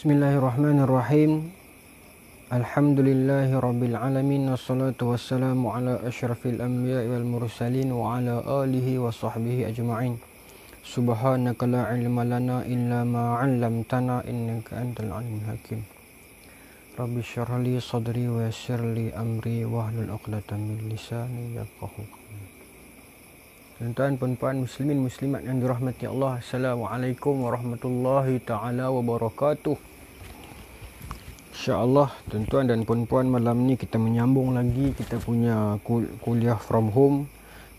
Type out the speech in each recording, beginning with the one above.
بسم الله الرحمن الرحيم الحمد لله رب العالمين والصلاة والسلام على أشرف الأنبياء والمرسلين وعلى آله وصحبه أجمعين سبحانك لا علم لنا إلا ما علمتنا إنك أنت العليم الحكيم رب اشرح لي صدري ويسر لي أمري وأهل عقدة من لساني يفقه Tuan-tuan, puan-puan, muslimin, muslimat yang dirahmati Allah Assalamualaikum warahmatullahi ta'ala wabarakatuh InsyaAllah tuan-tuan dan puan-puan malam ni kita menyambung lagi kita punya kul- kuliah from home.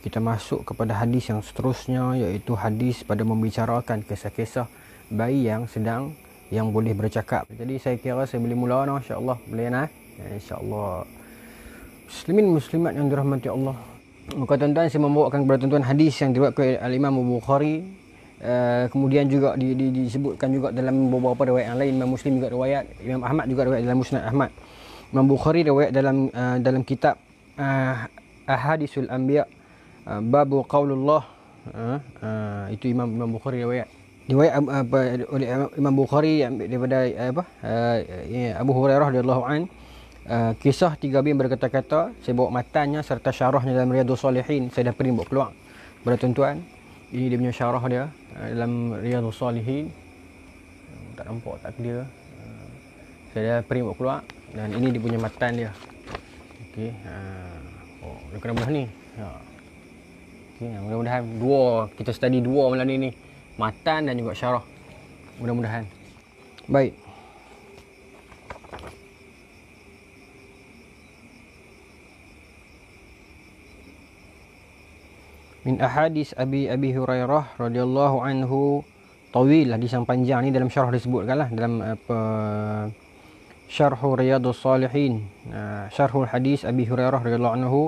Kita masuk kepada hadis yang seterusnya iaitu hadis pada membicarakan kisah-kisah bayi yang sedang yang boleh bercakap. Jadi saya kira saya boleh mula nah insya-Allah boleh nah. Ya, Insya-Allah. Muslimin muslimat yang dirahmati Allah. Maka tuan-tuan saya membawakan kepada tuan-tuan hadis yang diriwayatkan oleh Imam Bukhari Eh, kemudian juga di, di, disebutkan juga dalam beberapa riwayat yang lain Imam Muslim juga riwayat Imam Ahmad juga riwayat dalam Musnad Ahmad Imam Bukhari riwayat dalam uh, dalam kitab uh, eh, Ahadisul Anbiya uh, Babu Qaulullah uh, uh, itu Imam Imam Bukhari riwayat riwayat apa oleh Imam Bukhari daripada uh, apa uh, Abu Hurairah radhiyallahu an Uh, kisah tiga bin berkata-kata saya bawa matanya serta syarahnya dalam Riyadhus Salihin saya dah print buat keluar pada tuan-tuan ini dia punya syarah dia dalam Riyadhus Salihin tak nampak tak dia. Eh, saya dah print buat keluar dan ini dia punya matan dia okey ha oh dia kena ni ha okey mudah-mudahan dua kita study dua malam ni ni matan dan juga syarah mudah-mudahan baik min ahadis Abi Abi Hurairah radhiyallahu anhu tawil lah disang panjang ni dalam syarah disebutkan lah dalam apa eh, syarhu riyadus salihin uh, eh, syarhu hadis Abi Hurairah radhiyallahu anhu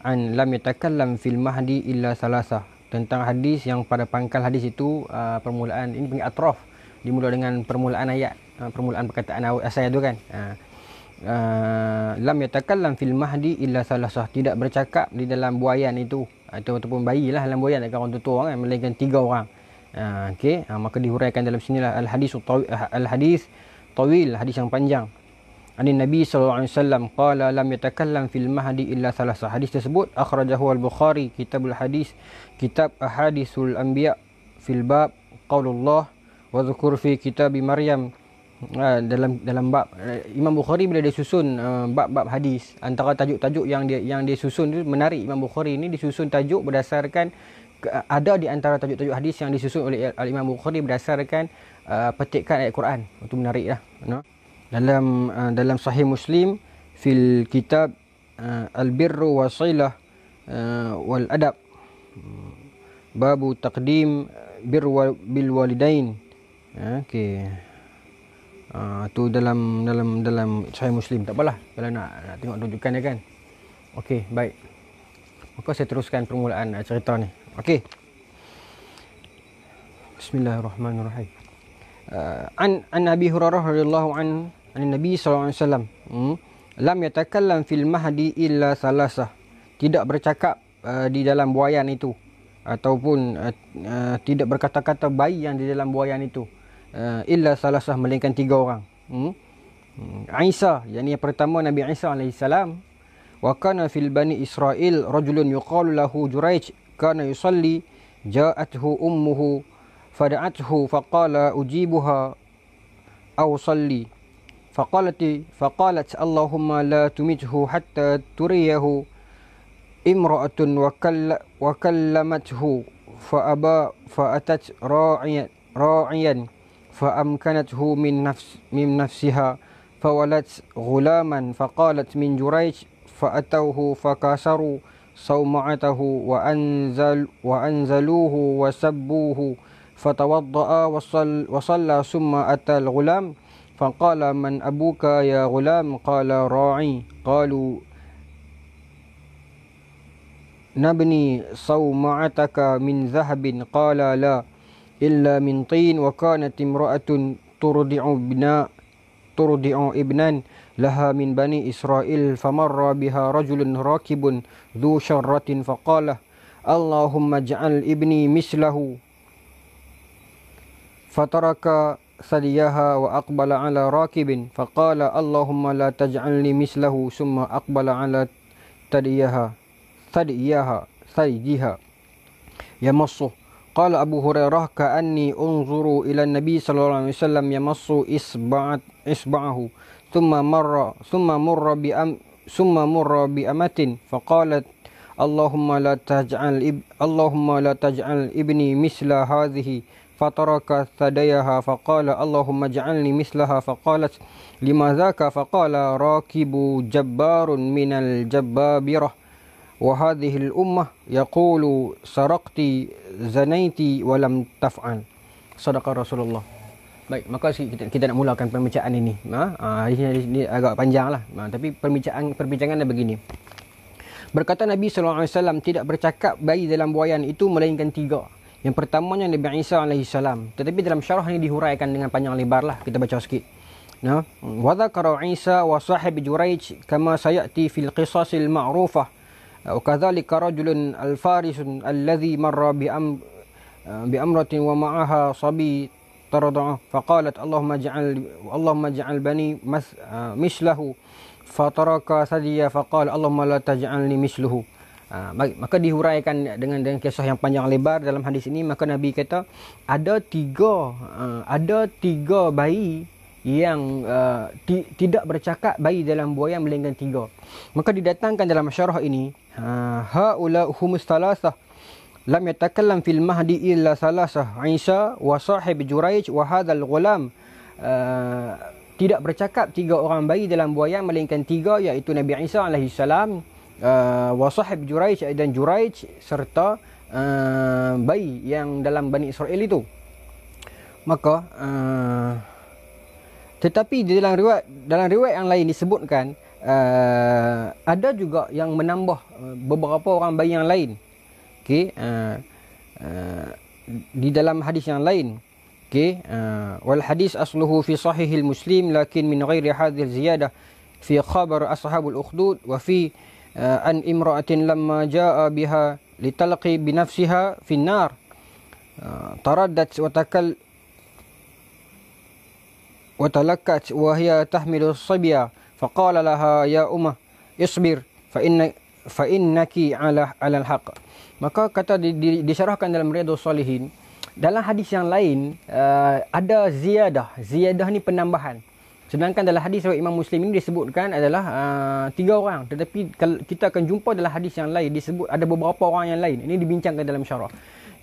an lam yatakallam fil mahdi illa salasa tentang hadis yang pada pangkal hadis itu uh, permulaan ini panggil atraf dimula dengan permulaan ayat uh, permulaan perkataan asal itu kan uh, Ah, lam yatakallam fil mahdi illa salasah tidak bercakap di dalam buayan itu atau ataupun bayilah dalam buayan dekat orang tua kan melainkan tiga orang ha uh, okey uh, maka dihuraikan dalam sinilah al hadis ah, al hadis tawil hadis yang panjang Ani Nabi sallallahu alaihi wasallam qala lam yatakallam fil mahdi illa salasa hadis tersebut akhrajahu al bukhari kitabul hadis kitab ahadisul anbiya fil bab qaulullah wa dhukur fi kitab maryam Ah, dalam dalam bab eh, Imam Bukhari bila dia susun eh, bab-bab uh, hadis antara tajuk-tajuk yang dia yang dia susun tu menarik Imam Bukhari ni disusun tajuk berdasarkan eh, ada di antara tajuk-tajuk hadis yang disusun oleh Al Imam Bukhari berdasarkan uh, petikan ayat Quran itu menariklah no? dalam uh, dalam sahih Muslim fil kitab uh, al birru wasilah uh, wal adab babu takdim bir wal bil walidain okey Uh, tu dalam dalam dalam saya muslim tak apalah kalau nak, nak tengok tunjukkan dia kan okey baik maka saya teruskan permulaan ah, cerita ni okey bismillahirrahmanirrahim uh, an an nabi hurairah radhiyallahu an an nabi sallallahu alaihi wasallam hmm? lam yatakallam fil mahdi illa salasah tidak bercakap uh, di dalam buayan itu ataupun uh, uh, tidak berkata-kata bayi yang di dalam buayan itu uh, illa salasah melainkan tiga orang. Hmm? hmm. Isa, yang ini yang pertama Nabi Isa AS. Wa kana fil bani Israel rajulun yuqalu lahu juraij kana yusalli ja'athu ummuhu fada'athu faqala ujibuha aw salli faqalati faqalat allahumma la tumithu hatta turiyahu imra'atun wa kalla wa kallamathu fa aba fa atat ra'iyan فأمكنته من, نفس من نفسها فولت غلاما فقالت من جريج فأتوه فكسروا صومعته وأنزل وأنزلوه وسبوه فتوضأ وصل وصلى ثم أتى الغلام فقال من أبوك يا غلام قال راعي قالوا نبني صومعتك من ذهب قال لا إلا من طين وكانت امرأة ترضع ابنا ترضع ابنا لها من بني إسرائيل فمر بها رجل راكب ذو شرة فقال اللهم اجعل ابني مثله فترك ثديها وأقبل على راكب فقال اللهم لا تجعلني مثله ثم أقبل على ثديها ثديها ثديها يمصه قال أبو هريرة كأني أنظر إلى النبي صلى الله عليه وسلم يمص إصبعه ثم مر ثم مر بأم ثم مر بأمة فقالت اللهم لا تجعل اللهم لا تجعل ابني مثل هذه فترك ثديها فقال اللهم اجعلني مثلها فقالت لماذاك فقال راكب جبار من الجبابره وهذه الأمة يقول سرقت زنيت ولم تفعل صدق رسول الله Baik, maka kita, kita nak mulakan pembicaraan ini. Ha, hari ini, hari ini agak panjang lah. Ha, tapi perbincangan, perbincangan dia begini. Berkata Nabi SAW tidak bercakap bayi dalam buayan itu melainkan tiga. Yang pertamanya Nabi Isa AS. Tetapi dalam syarah ini dihuraikan dengan panjang lebar lah. Kita baca sikit. Nah, ha? wa dzakara Isa wa sahib Juraij kama sayati fil qisasil ma'rufah وكذلك رجل الفارس الذي مر بأمرة ومعها صبي ترضع فقالت اللهم اجعل اللهم اجعل بني مثله فترك ثديا فقال اللهم لا تجعلني مثله maka dihuraikan dengan dengan kisah yang panjang lebar dalam hadis ini maka nabi kata ada tiga ada tiga bayi yang uh, tidak bercakap bayi dalam buaya melainkan tiga. Maka didatangkan dalam syarah ini, uh, ha ula humus thalasah lam yatakallam fil mahdi illa thalasah Isa wa sahib Juraij wa hadzal gulam uh, tidak bercakap tiga orang bayi dalam buaya melainkan tiga iaitu Nabi Isa alaihi salam uh, wa sahib Juraij dan Juraij serta uh, bayi yang dalam Bani Israel itu. Maka uh, tetapi di dalam riwayat dalam riwayat yang lain disebutkan uh, ada juga yang menambah uh, beberapa orang bayi yang lain. Okey, uh, uh, di dalam hadis yang lain. Okey, uh, wal hadis asluhu fi sahihil Muslim lakin min ghairi hadhihi ziyadah fi khabar ashabul ukhdud wa fi uh, an imra'atin lamma ja'a biha litalqi binafsiha fi an-nar uh, taraddat wa takal وتلكت وهي تحمل الصبية فقال لها يا أمة اصبر فإن فإنك على على الحق maka kata di, di, disyarahkan dalam Riyadhul Salihin dalam hadis yang lain uh, ada ziyadah ziyadah ni penambahan sedangkan dalam hadis oleh Imam Muslim ini disebutkan adalah uh, tiga orang tetapi kita akan jumpa dalam hadis yang lain disebut ada beberapa orang yang lain ini dibincangkan dalam syarah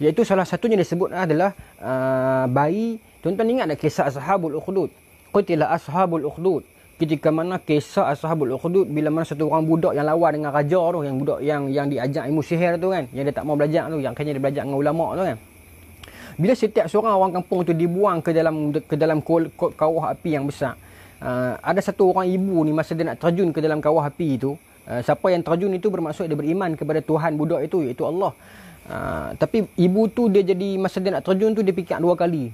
iaitu salah satunya disebut adalah uh, bayi tuan-tuan ingat ada kisah sahabul ukhdud Qutila ashabul ukhdud. Ketika mana kisah ashabul ukhdud bila mana satu orang budak yang lawan dengan raja tu yang budak yang yang diajak ilmu sihir tu kan yang dia tak mau belajar tu yang kena dia belajar dengan ulama tu kan. Bila setiap seorang orang kampung tu dibuang ke dalam ke dalam kawah api yang besar. Uh, ada satu orang ibu ni masa dia nak terjun ke dalam kawah api itu uh, siapa yang terjun itu bermaksud dia beriman kepada Tuhan budak itu iaitu Allah uh, tapi ibu tu dia jadi masa dia nak terjun tu dia fikir dua kali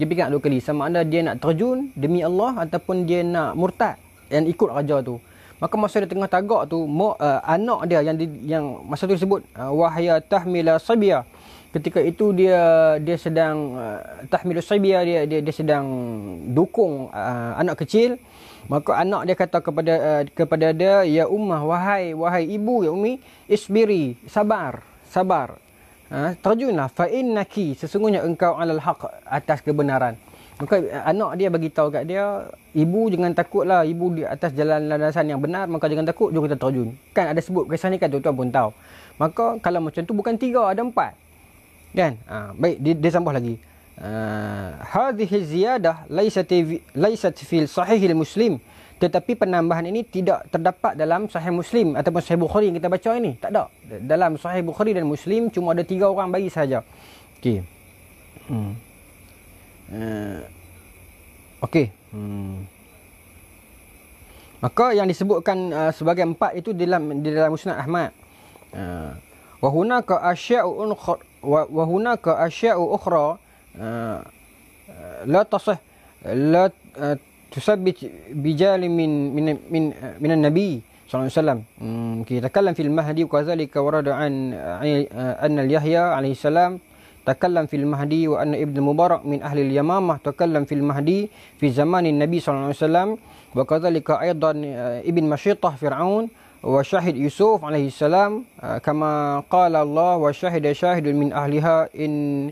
dia fikir dua kali sama ada dia nak terjun demi Allah ataupun dia nak murtad yang ikut raja tu maka masa dia tengah tagak tu mak, uh, eh, anak dia yang di, yang masa tu disebut uh, wahya tahmila sabia ketika itu dia dia sedang uh, eh, tahmilu sabia dia, dia dia sedang dukung uh, anak kecil maka anak dia kata kepada uh, kepada dia ya ummah wahai wahai ibu ya umi, isbiri sabar sabar Ha? terjunlah fa innaki sesungguhnya engkau alal haq atas kebenaran maka eh, anak dia bagi tahu kat dia ibu jangan takutlah ibu di atas jalan landasan yang benar maka jangan takut jom kita terjun kan ada sebut kisah ni kan tuan-tuan pun tahu maka kalau macam tu bukan tiga ada empat kan ha, baik dia, dia sambah lagi ha, hadhihi ziyadah laysat laysat fil sahihil muslim tetapi penambahan ini tidak terdapat dalam Sahih Muslim ataupun Sahih Bukhari yang kita baca ini. Tak ada. Dalam Sahih Bukhari dan Muslim cuma ada tiga orang bagi saja. Okey. Hmm. Uh, Okey. Hmm. Maka yang disebutkan uh, sebagai empat itu di dalam di dalam Musnad Ahmad. Eh, wa hunaka asya'u ukhra wa hunaka asya'u ukhra la tasih la تثبت بجال من من من من النبي صلى الله عليه وسلم كي يتكلم في المهدي وكذلك ورد عن أن اليحيى عليه السلام تكلم في المهدي وأن ابن المبارك من أهل اليمامة تكلم في المهدي في زمان النبي صلى الله عليه وسلم وكذلك أيضا آه، ابن مشيطة فرعون وشاهد يوسف عليه السلام آه، كما قال الله وشهد شاهد من أهلها إن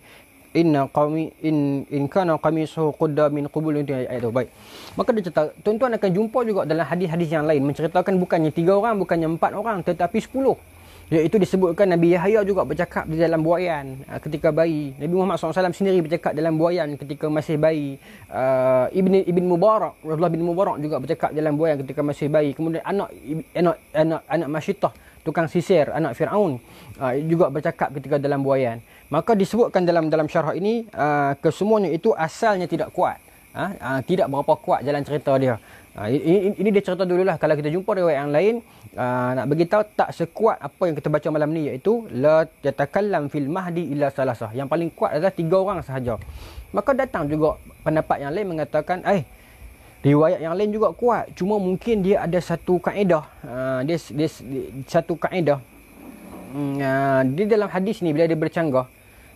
inna qawmi in in kana qamisuhu qudda min qubul itu ayat tu baik maka dia cerita tuan-tuan akan jumpa juga dalam hadis-hadis yang lain menceritakan bukannya tiga orang bukannya empat orang tetapi sepuluh iaitu disebutkan Nabi Yahya juga bercakap di dalam buayan uh, ketika bayi Nabi Muhammad SAW sendiri bercakap dalam buayan ketika masih bayi uh, Ibn Ibn Mubarak Rasulullah bin Mubarak juga bercakap dalam buayan ketika masih bayi kemudian anak anak anak, anak Masyitah tukang sisir anak Firaun uh, juga bercakap ketika dalam buayan maka disebutkan dalam dalam syarah ini uh, kesemuanya itu asalnya tidak kuat uh, uh, tidak berapa kuat jalan cerita dia uh, ini, ini dia cerita dululah kalau kita jumpa riwayat yang lain uh, nak bagi tahu tak sekuat apa yang kita baca malam ni iaitu la yatakallam fil mahdi illa salasah yang paling kuat adalah tiga orang sahaja maka datang juga pendapat yang lain mengatakan eh riwayat yang lain juga kuat cuma mungkin dia ada satu kaedah uh, dia, dia, dia, satu kaedah Hmm, uh, di dalam hadis ni bila dia bercanggah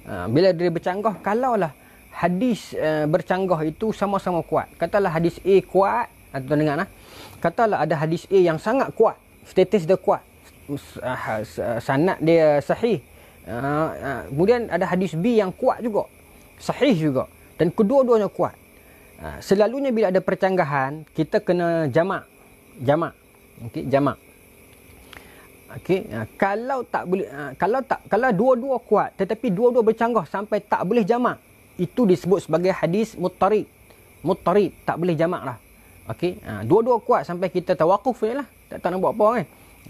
Ha, bila dia bercanggah kalaulah hadis eh, bercanggah itu sama-sama kuat katalah hadis A kuat atau ha, dengar nah katalah ada hadis A yang sangat kuat status dia kuat uh, dia sahih kemudian ada hadis B yang kuat juga sahih juga dan kedua-duanya kuat selalunya bila ada percanggahan kita kena jamak jamak okey jamak Okey, ha, kalau tak boleh ha, kalau tak kalau dua-dua kuat tetapi dua-dua bercanggah sampai tak boleh jamak, itu disebut sebagai hadis muttariq. Muttariq tak boleh jamak lah. Okey, ha, dua-dua kuat sampai kita tawakuf je lah. Tak tahu nak buat apa kan.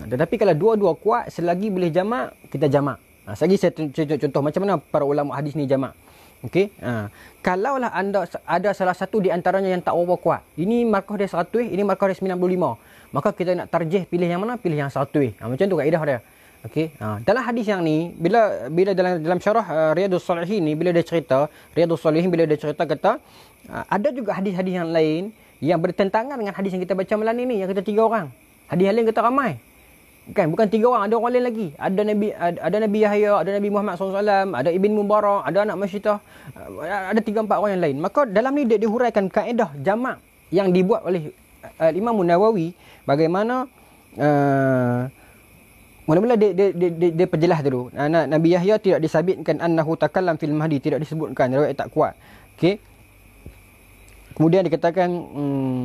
tetapi kalau dua-dua kuat selagi boleh jamak, kita jamak. Ha, selagi saya contoh, contoh macam mana para ulama hadis ni jamak. Okey, ha. kalaulah anda ada salah satu di antaranya yang tak berapa kuat. Ini markah dia 100, ini markah dia 95 maka kita nak tarjih pilih yang mana pilih yang satu eh. ha, macam tu kaedah dia okey ha, dalam hadis yang ni bila bila dalam dalam syarah uh, riyadus salihin ni bila dia cerita riyadus salihin bila dia cerita kata uh, ada juga hadis-hadis yang lain yang bertentangan dengan hadis yang kita baca malam ni yang kata tiga orang hadis yang lain kata ramai Bukan, bukan tiga orang, ada orang lain lagi. Ada Nabi ada, ada Nabi Yahya, ada Nabi Muhammad SAW, ada Ibn Mubarak, ada anak Masyidah. Uh, ada tiga empat orang yang lain. Maka dalam ni dia dihuraikan kaedah jamak yang dibuat oleh uh, Imam Nawawi bagaimana uh, Mula-mula dia, dia, dia, dia, dia perjelas dulu Anak ah, Nabi Yahya tidak disabitkan Annahu takallam fil mahdi Tidak disebutkan Rewet tak kuat Okay Kemudian dikatakan hmm,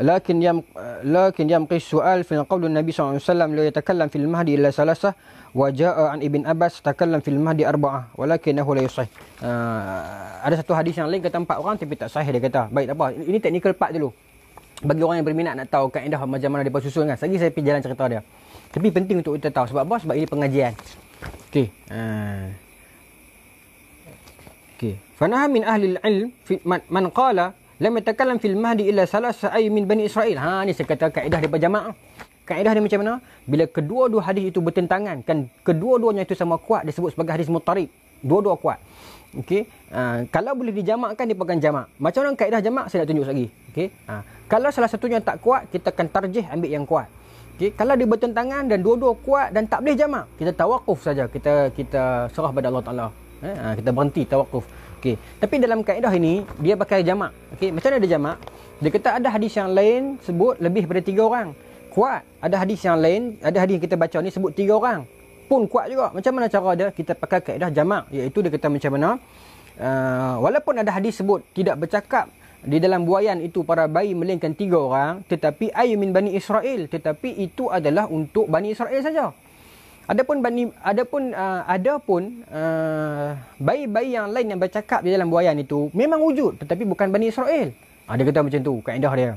Lakin yang Lakin yang qis su'al Fil qawlu Nabi SAW Lalu yatakallam fil mahdi Ila salasah Waja'a an Ibn Abbas Takallam fil mahdi arba'ah Walakin nahu layu sahih ah, Ada satu hadis yang lain Kata empat orang Tapi tak sahih dia kata Baik apa Ini teknikal part dulu bagi orang yang berminat nak tahu kaedah macam mana dia susun kan. Sagi saya pergi jalan cerita dia. Tapi penting untuk kita tahu sebab apa? Sebab ini pengajian. Okey. Ha. Okey. Fanaha min ahli al-ilm fi man, man qala lam yatakallam fil mahdi illa salasa ay min bani Israel. Ha ni saya kata kaedah daripada jamaah. Kaedah dia macam mana? Bila kedua-dua hadis itu bertentangan kan kedua-duanya itu sama kuat disebut sebagai hadis mutarib. Dua-dua kuat. Okey. Ha, kalau boleh dijamakkan dia pegang jamak. Macam orang kaedah jamak saya nak tunjuk lagi. Okey. Ha, kalau salah satunya tak kuat, kita akan tarjih ambil yang kuat. Okey, kalau dia bertentangan dan dua-dua kuat dan tak boleh jamak, kita tawakuf saja. Kita kita serah pada Allah Taala. ha, kita berhenti tawakuf. Okey. Tapi dalam kaedah ini dia pakai jamak. Okey, macam mana dia jamak? Dia kata ada hadis yang lain sebut lebih daripada tiga orang. Kuat. Ada hadis yang lain, ada hadis yang kita baca ni sebut tiga orang pun kuat juga. Macam mana cara dia? Kita pakai kaedah jamak. Iaitu dia kata macam mana? Uh, walaupun ada hadis sebut tidak bercakap di dalam buayan itu para bayi melingkan tiga orang. Tetapi ayumin bani Israel. Tetapi itu adalah untuk bani Israel saja. Adapun bani adapun uh, ah, adapun uh, ah, bayi-bayi yang lain yang bercakap di dalam buayan itu memang wujud tetapi bukan bani Israel. Ada uh, kata macam tu kaedah dia.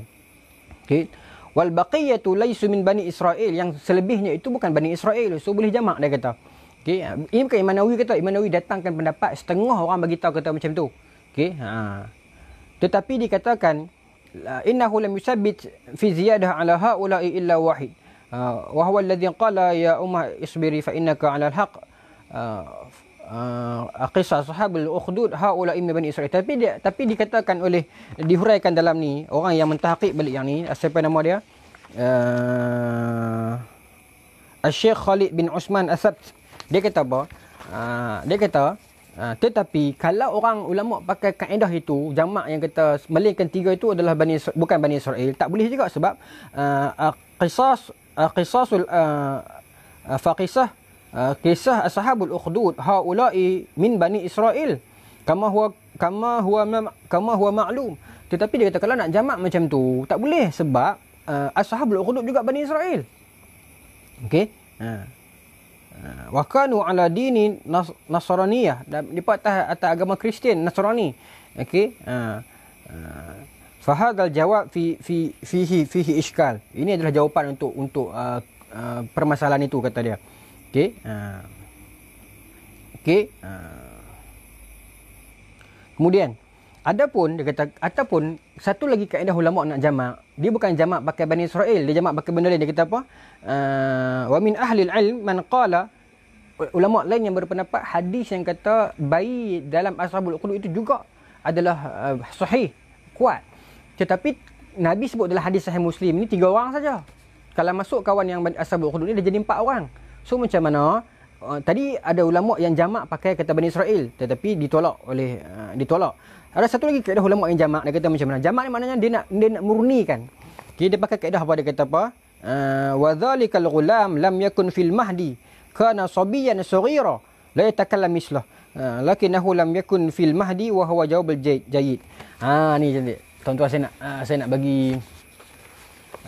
Okey wal baqiyatu laysu min bani Israel yang selebihnya itu bukan bani Israel so boleh jamak dia kata okey ini bukan imanawi Nawawi kata Imam datangkan pendapat setengah orang bagi tahu kata macam tu okey ha tetapi dikatakan innahu lam yusabbit fi ziyadah ala haula illa wahid ha, wa huwa alladhi qala ya umma isbiri fa innaka ala alhaq ha, uh, ah, kisah sahabul ukhdud haula imam bani israil tapi dia tapi dikatakan oleh dihuraikan dalam ni orang yang mentahqiq balik yang ni siapa nama dia uh, ah, Asy-Syeikh Khalid bin Usman Asad dia kata apa uh, dia kata uh, tetapi kalau orang ulama pakai kaedah itu jamak yang kata melainkan tiga itu adalah bani bukan bani israil tak boleh juga sebab uh, uh, qisas uh, qisasul uh, uh, faqisah Ah, kisah ashabul ukhdud haula'i min bani Israel, kama huwa kama huwa kama huwa maklum tetapi dia kata kalau nak jamak macam tu tak boleh sebab uh, ashabul ukhdud juga bani Israel. okey ha wa kanu ala dini nasraniyah dan depa atas, atas agama kristian nasrani okey ha fa hadzal jawab fi fi fihi fihi iskal ini adalah jawapan untuk untuk uh, uh, permasalahan itu kata dia Okey. Ha. Okey. Ha. Kemudian adapun dia kata ataupun satu lagi kaedah ulama nak jamak, dia bukan jamak pakai Bani Israel, dia jamak pakai benda lain. Dia kata apa? Ha. wa min ahli al-ilm man qala ulama lain yang berpendapat hadis yang kata bayi dalam ashabul qulu itu juga adalah uh, sahih kuat tetapi Nabi sebut dalam hadis sahih Muslim ni tiga orang saja. Kalau masuk kawan yang ashabul qulu ni dia jadi empat orang. So macam mana uh, tadi ada ulama yang jamak pakai kata Bani Israel tetapi ditolak oleh uh, ditolak. Ada satu lagi kaedah ulama yang jamak dia kata macam mana? Jamak ni maknanya dia nak dia nak murnikan. Okay, dia pakai kaedah apa dia kata apa? Uh, wa dhalikal ghulam lam yakun fil mahdi kana sabiyan saghira la yatakallam mislah. Uh, Lakinahu lam yakun fil mahdi wa huwa jawabul jayyid. Ha ni cantik. Tuan-tuan saya nak uh, saya nak bagi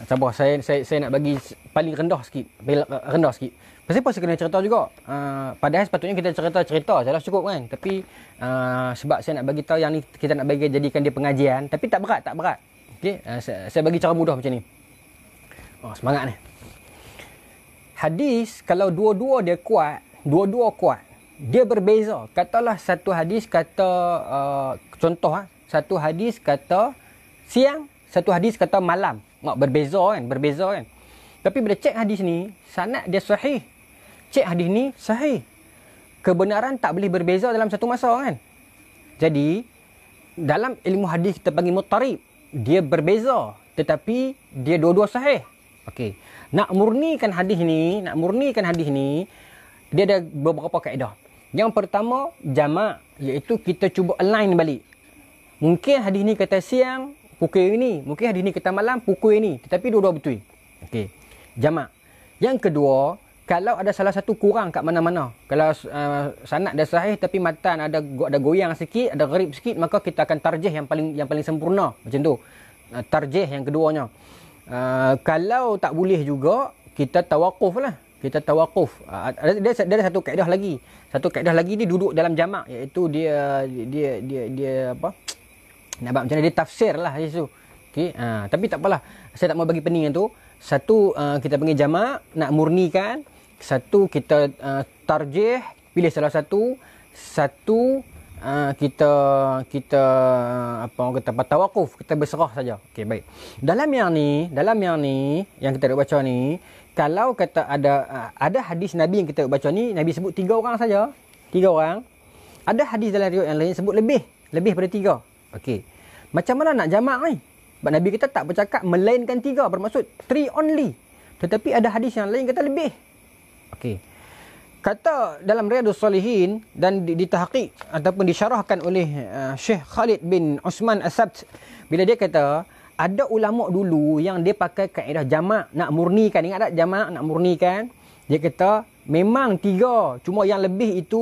uh, sabar saya, saya saya nak bagi paling rendah sikit. Paling rendah sikit. Pasal kena cerita juga? Uh, ah, padahal sepatutnya kita cerita-cerita saja cukup kan. Tapi uh, sebab saya nak bagi tahu yang ni kita nak bagi jadikan dia pengajian, tapi tak berat, tak berat. Okey, uh, saya, saya bagi cara mudah macam ni. Oh, semangat ni. Hadis kalau dua-dua dia kuat, dua-dua kuat. Dia berbeza. Katalah satu hadis kata uh, contoh ah, satu hadis kata siang, satu hadis kata malam. Mak berbeza kan, berbeza kan. Tapi bila cek hadis ni, sanad dia sahih cek hadis ni sahih. Kebenaran tak boleh berbeza dalam satu masa kan. Jadi dalam ilmu hadis kita panggil mutarib. Dia berbeza tetapi dia dua-dua sahih. Okey. Nak murnikan hadis ni, nak murnikan hadis ni dia ada beberapa kaedah. Yang pertama jamak iaitu kita cuba align balik. Mungkin hadis ni kata siang pukul ini, mungkin hadis ni kata malam pukul ini, tetapi dua-dua betul. Okey. Jamak. Yang kedua, kalau ada salah satu kurang kat mana-mana kalau uh, sanad dah sahih tapi matan ada ada goyang sikit ada gerib sikit maka kita akan tarjih yang paling yang paling sempurna macam tu uh, tarjih yang keduanya uh, kalau tak boleh juga kita tawakuf lah kita tawakuf uh, ada, ada, ada, ada satu kaedah lagi satu kaedah lagi ni duduk dalam jamak iaitu dia dia dia, dia, dia apa nak buat macam mana dia tafsir lah Yesus. Okay. Ha, tapi tak apalah. Saya tak mau bagi pening yang tu. Satu, uh, kita panggil jamak. Nak murnikan satu kita uh, tarjih pilih salah satu satu uh, kita kita uh, apa orang kata patawakuf kita berserah saja okey baik dalam yang ni dalam yang ni yang kita nak baca ni kalau kata ada uh, ada hadis nabi yang kita nak baca ni nabi sebut tiga orang saja tiga orang ada hadis dalam riwayat yang lain sebut lebih lebih pada tiga okey macam mana nak jamak ni sebab nabi kita tak bercakap melainkan tiga bermaksud three only tetapi ada hadis yang lain kata lebih Okey. Kata dalam Riyadus Salihin dan ditahqiq ataupun disyarahkan oleh uh, Syekh Khalid bin Osman Asad bila dia kata ada ulama dulu yang dia pakai kaedah jama nak murnikan ingat tak jamak nak murnikan dia kata memang tiga cuma yang lebih itu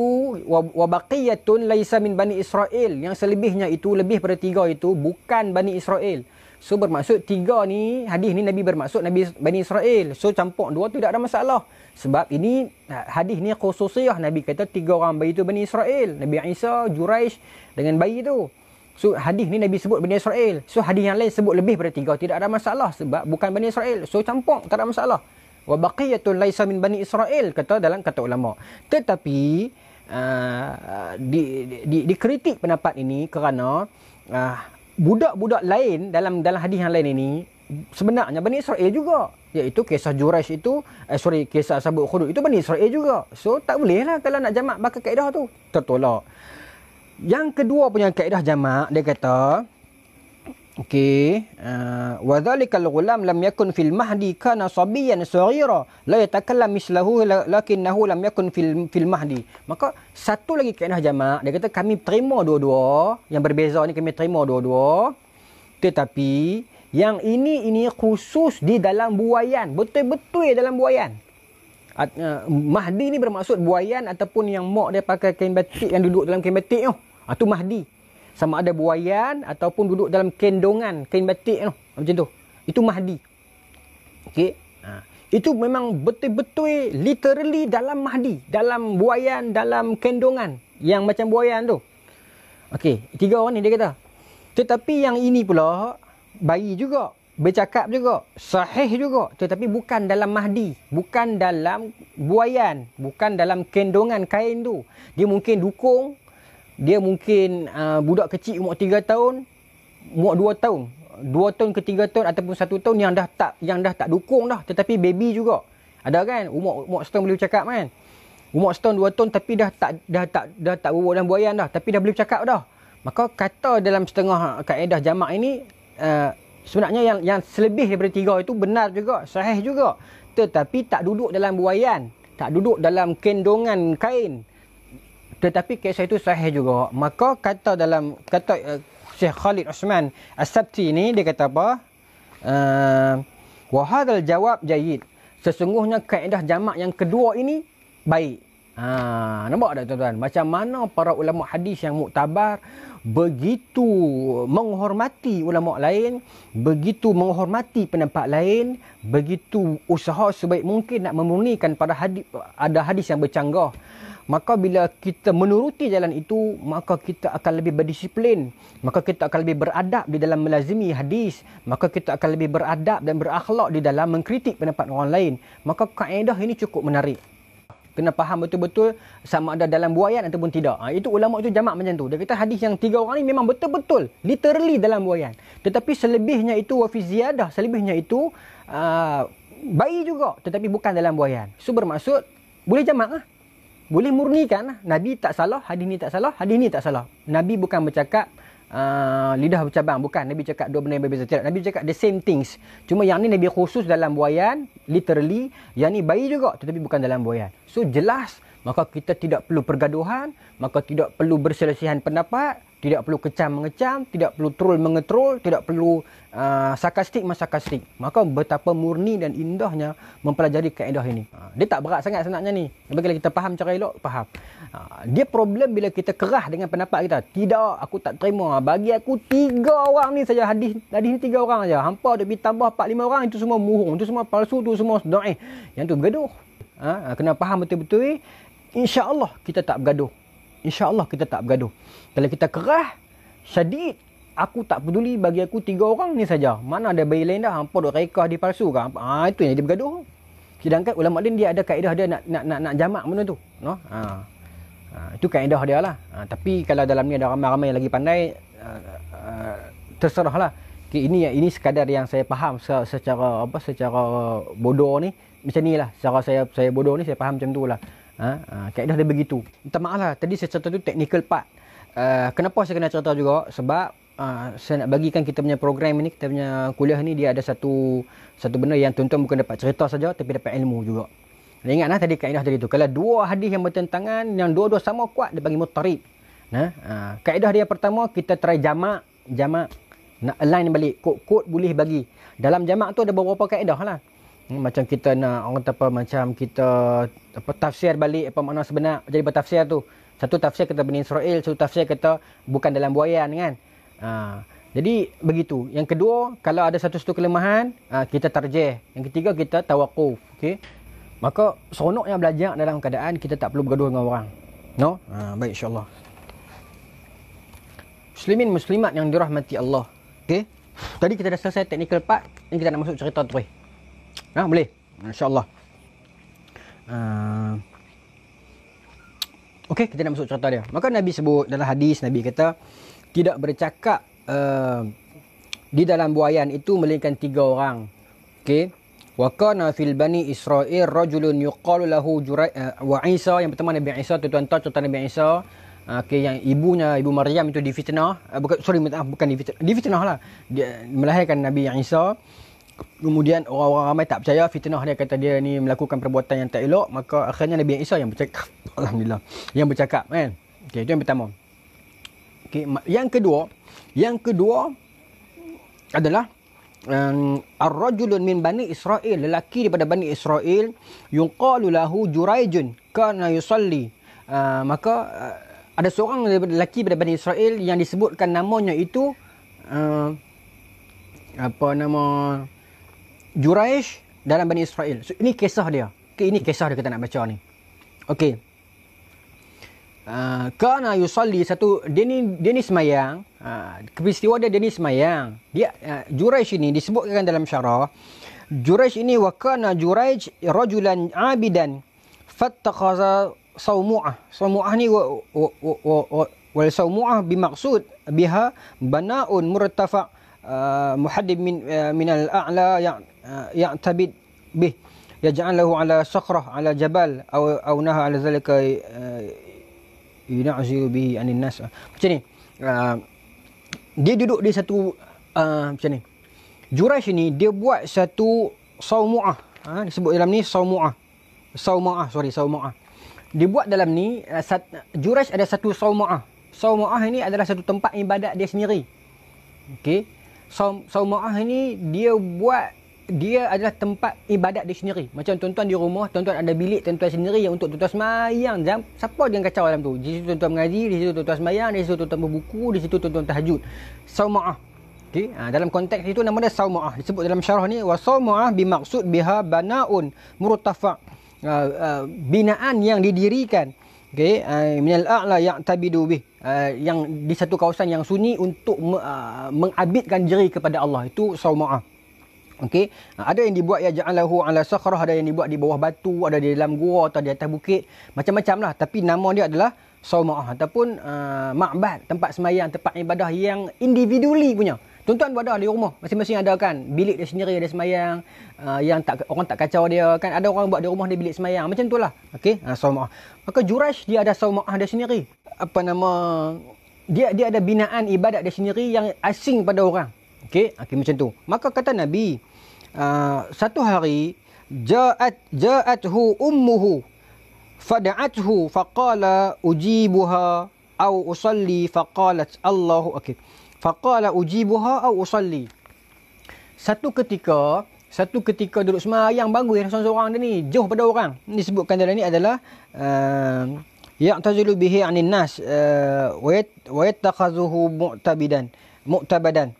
wa baqiyatun laisa min bani Israel yang selebihnya itu lebih pada tiga itu bukan bani Israel so bermaksud tiga ni hadis ni Nabi bermaksud Nabi bani Israel so campur dua tu tak ada masalah sebab ini ha, hadis ni khususiyah Nabi kata tiga orang bayi tu Bani Israel. Nabi Isa, Juraish dengan bayi tu. So hadis ni Nabi sebut Bani Israel. So hadis yang lain sebut lebih daripada tiga. Tidak ada masalah sebab bukan Bani Israel. So campur tak ada masalah. Wa baqiyatun laisa min Bani Israel kata dalam kata ulama. Tetapi uh, di, di, di, dikritik pendapat ini kerana uh, budak-budak lain dalam dalam hadis yang lain ini sebenarnya Bani Israel juga iaitu kisah Juraj itu eh, sorry kisah sahabat Khudud itu Bani Israel juga so tak boleh lah kalau nak jamak bakal kaedah tu tertolak yang kedua punya kaedah jamak dia kata Okey, eh, wa dhalikal ghulam lam yakun fil mahdi kana sabiyan sarira la yatakallam mislahu lakinnahu lam yakun fil fil mahdi. Maka satu lagi kaedah jamak dia kata kami terima dua-dua yang berbeza ni kami terima dua-dua tetapi yang ini ini khusus di dalam buayan. Betul-betul dalam buayan. At, uh, mahdi ni bermaksud buayan ataupun yang mok dia pakai kain batik yang duduk dalam kain batik tu. Ha, tu mahdi. Sama ada buayan ataupun duduk dalam kendongan kain batik tu. Macam tu. Itu mahdi. Okey. Ha. Itu memang betul-betul literally dalam mahdi. Dalam buayan, dalam kendongan. Yang macam buayan tu. Okey. Tiga orang ni dia kata. Tetapi yang ini pula bayi juga bercakap juga sahih juga tetapi bukan dalam mahdi bukan dalam buayan bukan dalam kendongan kain tu dia mungkin dukung dia mungkin uh, budak kecil umur 3 tahun umur 2 tahun 2 tahun ke 3 tahun ataupun 1 tahun yang dah tak yang dah tak dukung dah tetapi baby juga ada kan umur umur setahun boleh bercakap kan umur setahun 2 tahun tapi dah tak dah tak dah tak berbuat dalam buayan dah tapi dah boleh bercakap dah maka kata dalam setengah kaedah jamak ini Eh, sebenarnya yang yang selebih daripada tiga itu benar juga, sahih juga. Tetapi tak duduk dalam buayan, tak duduk dalam kendongan kain. Tetapi kisah itu sahih juga. Maka kata dalam kata uh, Syekh Khalid Osman As-Sabti ini dia kata apa? Uh, Wahadal jawab jayid. Sesungguhnya kaedah jamak yang kedua ini baik. Ha, nampak tak tuan-tuan? Macam mana para ulama hadis yang muktabar begitu menghormati ulama lain, begitu menghormati pendapat lain, begitu usaha sebaik mungkin nak memurnikan pada hadis ada hadis yang bercanggah. Maka bila kita menuruti jalan itu, maka kita akan lebih berdisiplin. Maka kita akan lebih beradab di dalam melazimi hadis. Maka kita akan lebih beradab dan berakhlak di dalam mengkritik pendapat orang lain. Maka kaedah ini cukup menarik kena faham betul-betul sama ada dalam buayan ataupun tidak. Ha, itu ulama itu jamak macam tu. Dia kata hadis yang tiga orang ni memang betul-betul literally dalam buayan. Tetapi selebihnya itu wa ziyadah, selebihnya itu uh, bayi juga tetapi bukan dalam buayan. So bermaksud boleh jamak lah. Boleh murnikan ah? Nabi tak salah, hadis ni tak salah, hadis ni tak salah. Nabi bukan bercakap uh, lidah bercabang bukan Nabi cakap dua benda yang berbeza tidak Nabi cakap the same things cuma yang ni Nabi khusus dalam buayan literally yang ni bayi juga tetapi bukan dalam buayan so jelas maka kita tidak perlu pergaduhan maka tidak perlu berselisihan pendapat tidak perlu kecam mengecam, tidak perlu troll mengetrol, tidak perlu uh, sarkastik mensarkastik. Maka betapa murni dan indahnya mempelajari kaedah ini. Uh, dia tak berat sangat sebenarnya ni. Tapi kalau kita faham cara elok, faham. Uh, dia problem bila kita kerah dengan pendapat kita. Tidak, aku tak terima. Bagi aku tiga orang ni saja hadis. Hadis ni tiga orang saja. Hampa ada pergi tambah empat lima orang. Itu semua murung. Itu semua palsu. Itu semua da'i. Eh. Yang tu bergaduh. Uh, kena faham betul-betul. Eh. Insya Allah kita tak bergaduh. InsyaAllah kita tak bergaduh. Kalau kita kerah, syadid, aku tak peduli bagi aku tiga orang ni saja. Mana ada bayi lain dah, hampa duk rekah dia palsu kan. Ha, itu yang dia bergaduh. Sedangkan ulama lain dia ada kaedah dia nak nak nak, nak jamak benda tu. No? Ha. ha. itu kaedah dia lah. Ha, tapi kalau dalam ni ada ramai-ramai yang lagi pandai, uh, ha, uh, ha, terserah lah. Okay, ini ini sekadar yang saya faham secara apa secara bodoh ni macam ni lah secara saya saya bodoh ni saya faham macam tu lah Ha? ha kaedah dia begitu. Minta maaf lah. Tadi saya cerita tu technical part. Uh, kenapa saya kena cerita juga? Sebab uh, saya nak bagikan kita punya program ini, kita punya kuliah ni dia ada satu satu benda yang tuan-tuan bukan dapat cerita saja tapi dapat ilmu juga. Dan ingatlah tadi kaedah tadi tu. Kalau dua hadis yang bertentangan yang dua-dua sama kuat dia bagi mutarib. Nah, ha? uh, kaedah dia pertama kita try Jama Jama nak align balik kod-kod boleh bagi. Dalam jamak tu ada beberapa kaedah lah. Hmm, macam kita nak orang kata apa macam kita apa tafsir balik apa makna sebenar jadi bertafsir tu satu tafsir kata Bani Israel satu tafsir kata bukan dalam buayan kan ha. jadi begitu yang kedua kalau ada satu-satu kelemahan ha, kita tarjih yang ketiga kita tawakuf okey maka seronoknya belajar dalam keadaan kita tak perlu bergaduh dengan orang no ha, baik insyaallah muslimin muslimat yang dirahmati Allah okey tadi kita dah selesai technical part ini kita nak masuk cerita terus Ha, boleh. InsyaAllah. Uh, ah. Okey, kita nak masuk cerita dia. Maka Nabi sebut dalam hadis, Nabi kata, tidak bercakap uh, di dalam buayan itu melainkan tiga orang. Okey. Wa kana fil bani Israel rajulun yuqalu lahu eh, wa Isa yang pertama Nabi Isa tu tuan-tuan cerita Nabi Isa. Ah, okey yang ibunya ibu Maryam itu difitnah. Uh, bukan sorry bukan difitnah, difitnah lah. Dia melahirkan Nabi Isa. Kemudian orang-orang ramai tak percaya fitnah dia kata dia ni melakukan perbuatan yang tak elok maka akhirnya Nabi Isa yang bercakap alhamdulillah yang bercakap kan okey itu yang pertama okey yang kedua yang kedua adalah um, ar-rajulun min bani Israel lelaki daripada bani Israel yunqalu lahu Juraijun kana yusalli uh, maka uh, ada seorang lelaki daripada bani Israel yang disebutkan namanya itu uh, apa nama Juraish dalam Bani Israel. So ini kisah dia. Okay, ini kisah dia kita nak baca ni. Okay. Ah, kana uh, yusalli satu dia ni dia ni semayang. Uh, peristiwa dia dia ni semayang. Dia uh, Juraish ini disebutkan dalam syarah. Juraish ini wa kana Juraish rajulan abidan fattaqaza saumuah. Saumuah ni wa, wa, wa, wa, wa wal saumuah bimaksud biha banaun murtafa uh, muhaddib min uh, min al a'la ya, yang ah, ya'tabid bih yaj'alahu ala saqrah ala jabal aw aw naha ala zalika eh, yunazir bihi anin nas ah, macam ni ah, dia duduk di satu macam ni Juraj ni dia buat satu saumuah ha disebut dalam ni saumuah saumuah sorry saumuah dia buat dalam ni Juraj ada satu saumuah saumuah ini adalah satu tempat ibadat dia sendiri okey saumuah ini dia buat dia adalah tempat ibadat dia sendiri. Macam tuan-tuan di rumah, tuan-tuan ada bilik tuan-tuan sendiri yang untuk tuan-tuan semayang. Jam, siapa dia yang kacau dalam tu? Di situ tuan-tuan mengaji, di situ tuan-tuan semayang, di situ tuan-tuan berbuku, di situ tuan-tuan tahajud. Sawma'ah. Okay. Ha, dalam konteks itu nama dia Sawma'ah. Disebut dalam syarah ni, wa Sawma'ah bimaksud biha bana'un murtafa' uh, uh, binaan yang didirikan. Okay. Uh, ha, minal a'la yang tabidu bih. Uh, yang di satu kawasan yang sunyi untuk uh, mengabidkan diri kepada Allah itu sawma'ah Okey, ha, ada yang dibuat ya ja'alahu ala sakhrah, ada yang dibuat di bawah batu, ada di dalam gua atau di atas bukit. Macam-macam lah. Tapi nama dia adalah sawma'ah ataupun uh, ma'bad, tempat semayang, tempat ibadah yang individually punya. Tuan-tuan buat di rumah. Masing-masing ada kan. Bilik dia sendiri ada semayang. Uh, yang tak orang tak kacau dia kan. Ada orang buat di rumah dia bilik semayang. Macam tu lah. Okey, uh, ha, sawma'ah. Maka jurash dia ada sawma'ah dia sendiri. Apa nama... Dia dia ada binaan ibadat dia sendiri yang asing pada orang. Okey, okay, ha, macam tu. Maka kata Nabi, Ah, satu hari ja'at ja'athu ummuhu fada'athu faqala ujibuha au usalli faqalat Allahu akbar faqala ujibuha au usalli satu ketika satu ketika duduk semayang bangun yang seorang-seorang dia ni jauh pada orang ni sebutkan dalam ni adalah uh, ya'tazilu bihi anin nas ah, wa uh, wa yattakhazuhu mu'tabidan mu'tabadan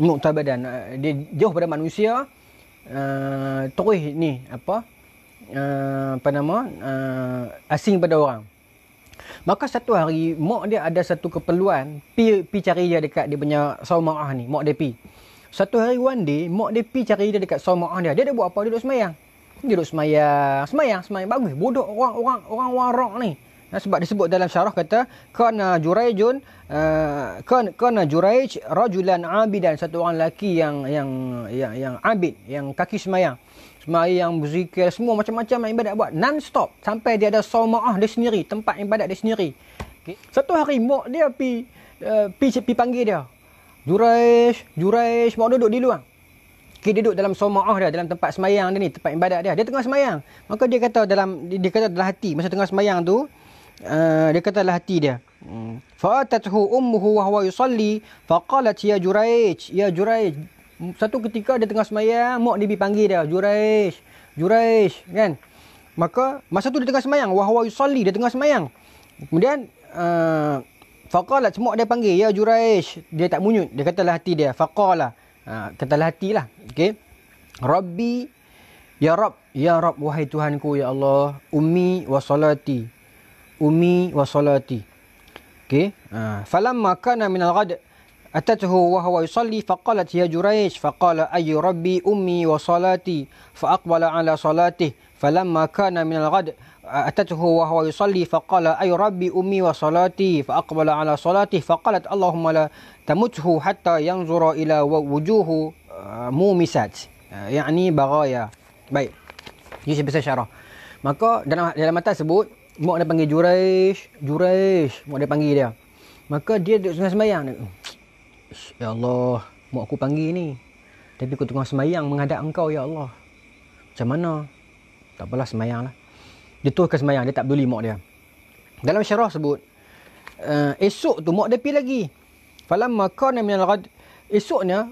muktabadan uh, dia jauh pada manusia uh, terus ni apa uh, apa nama uh, asing pada orang maka satu hari mak dia ada satu keperluan pi cari dia dekat dia punya saumaah ni mak dia pi satu hari one day mak dia pi cari dia dekat saumaah dia dia ada buat apa dia duduk semayang dia duduk semayang semayang semayang bagus bodoh orang orang orang warak ni Nah, sebab disebut dalam syarah kata kana juraijun uh, kana juraij rajulan abidan satu orang lelaki yang yang yang, yang abid yang kaki semayang semayang berzikir semua macam-macam ibadat buat non stop sampai dia ada saumaah dia sendiri tempat ibadat dia sendiri okay. satu hari mak dia pi eh, pi, pi, panggil dia juraij juraij mau duduk di luar Okay, dia duduk dalam somaah dia dalam tempat semayang dia ni tempat ibadat dia dia tengah semayang maka dia kata dalam dia, dia kata dalam hati masa tengah semayang tu Eh, dia katalah hati dia. Hmm. Fa'atathu ummuhu wa huwa yusalli faqalat ya Juraij, ya Juraij. Hmm, satu ketika dia tengah semayang, mak dia panggil dia, Juraij, Juraij, kan? Maka masa tu dia tengah semayang, wa huwa yusalli, dia tengah semayang. Kemudian uh, faqalat mak dia panggil, ya Juraij, dia tak munyut, dia katalah hati dia, faqala. Uh, katalah hatilah, okey. Rabbi Ya Rab, Ya Rab, wahai Tuhanku, Ya Allah, ummi wa salati, umi wa salati okay uh, falamma kana min al-ghad أتته وهو يصلي فقالت يا جريج فقال أي ربي أمي وصلاتي فأقبل على صلاته فلما كان من الغد أتته وهو يصلي فقال أي ربي أمي وصلاتي فأقبل على صلاته فقالت اللهم لا تمته حتى ينظر إلى وجوه آه، مومسات آه، يعني بغايا baik jadi secara Maka dalam dalam mata sebut Mak dia panggil Juraish Juraish Mak dia panggil dia Maka dia duduk tengah sembahyang Ya Allah Mak aku panggil ni Tapi aku tengah sembahyang menghadap engkau Ya Allah Macam mana Tak apalah sembahyang lah Dia teruskan sembahyang Dia tak peduli mak dia Dalam syarah sebut uh, Esok tu mak dia pergi lagi Falam makan minal rad Esoknya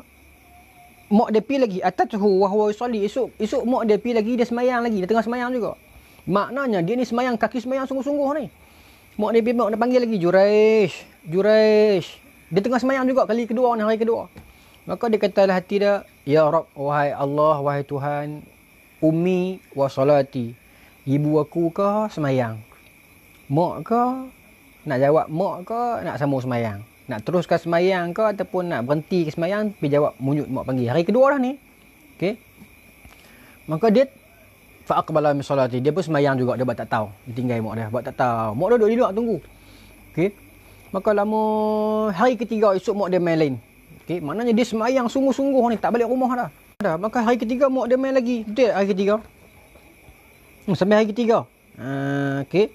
Mak dia pergi lagi Atas tu Wahuwa Esok Esok mak dia pergi lagi Dia sembahyang lagi Dia tengah sembahyang juga Maknanya dia ni semayang kaki semayang sungguh-sungguh ni. Mak ni bimak nak panggil lagi Juraish. Juraish. Dia tengah semayang juga kali kedua ni hari kedua. Maka dia kata dalam hati dia, Ya Rab, wahai Allah, wahai Tuhan, Umi wa salati. Ibu aku ke semayang? Mak ke? Nak jawab mak ke? Nak sambung semayang? Nak teruskan semayang ke? Ataupun nak berhenti ke semayang? Tapi jawab munyut mak panggil. Hari kedua lah ni. Okay. Maka dia faqbala min salati dia pun semayang juga dia buat tak tahu dia tinggal mak dia buat tak tahu mak dia duduk di luar tunggu okey maka lama hari ketiga esok mak dia main lain okey maknanya dia semayang sungguh-sungguh ni tak balik rumah dah dah maka hari ketiga mak dia main lagi dia hari ketiga hmm, sampai hari ketiga uh, okey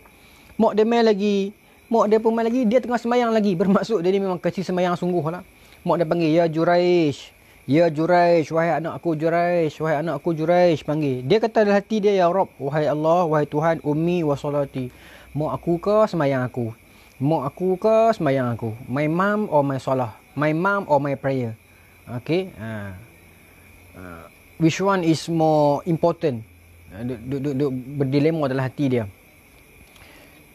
mak dia main lagi mak dia pun main lagi dia tengah semayang lagi bermaksud dia ni memang kecil semayang sungguh lah mak dia panggil ya juraish Ya Juraish, wahai anak aku Juraish, wahai anak aku Juraish panggil. Dia kata dalam hati dia, Ya Rob, wahai Allah, wahai Tuhan, ummi wa salati. Mak aku ke semayang aku? Mak aku ke semayang aku? My mom or my salah? My mom or my prayer? Okay. Uh, ha. ha, which one is more important? Ha, uh, berdilema dalam hati dia.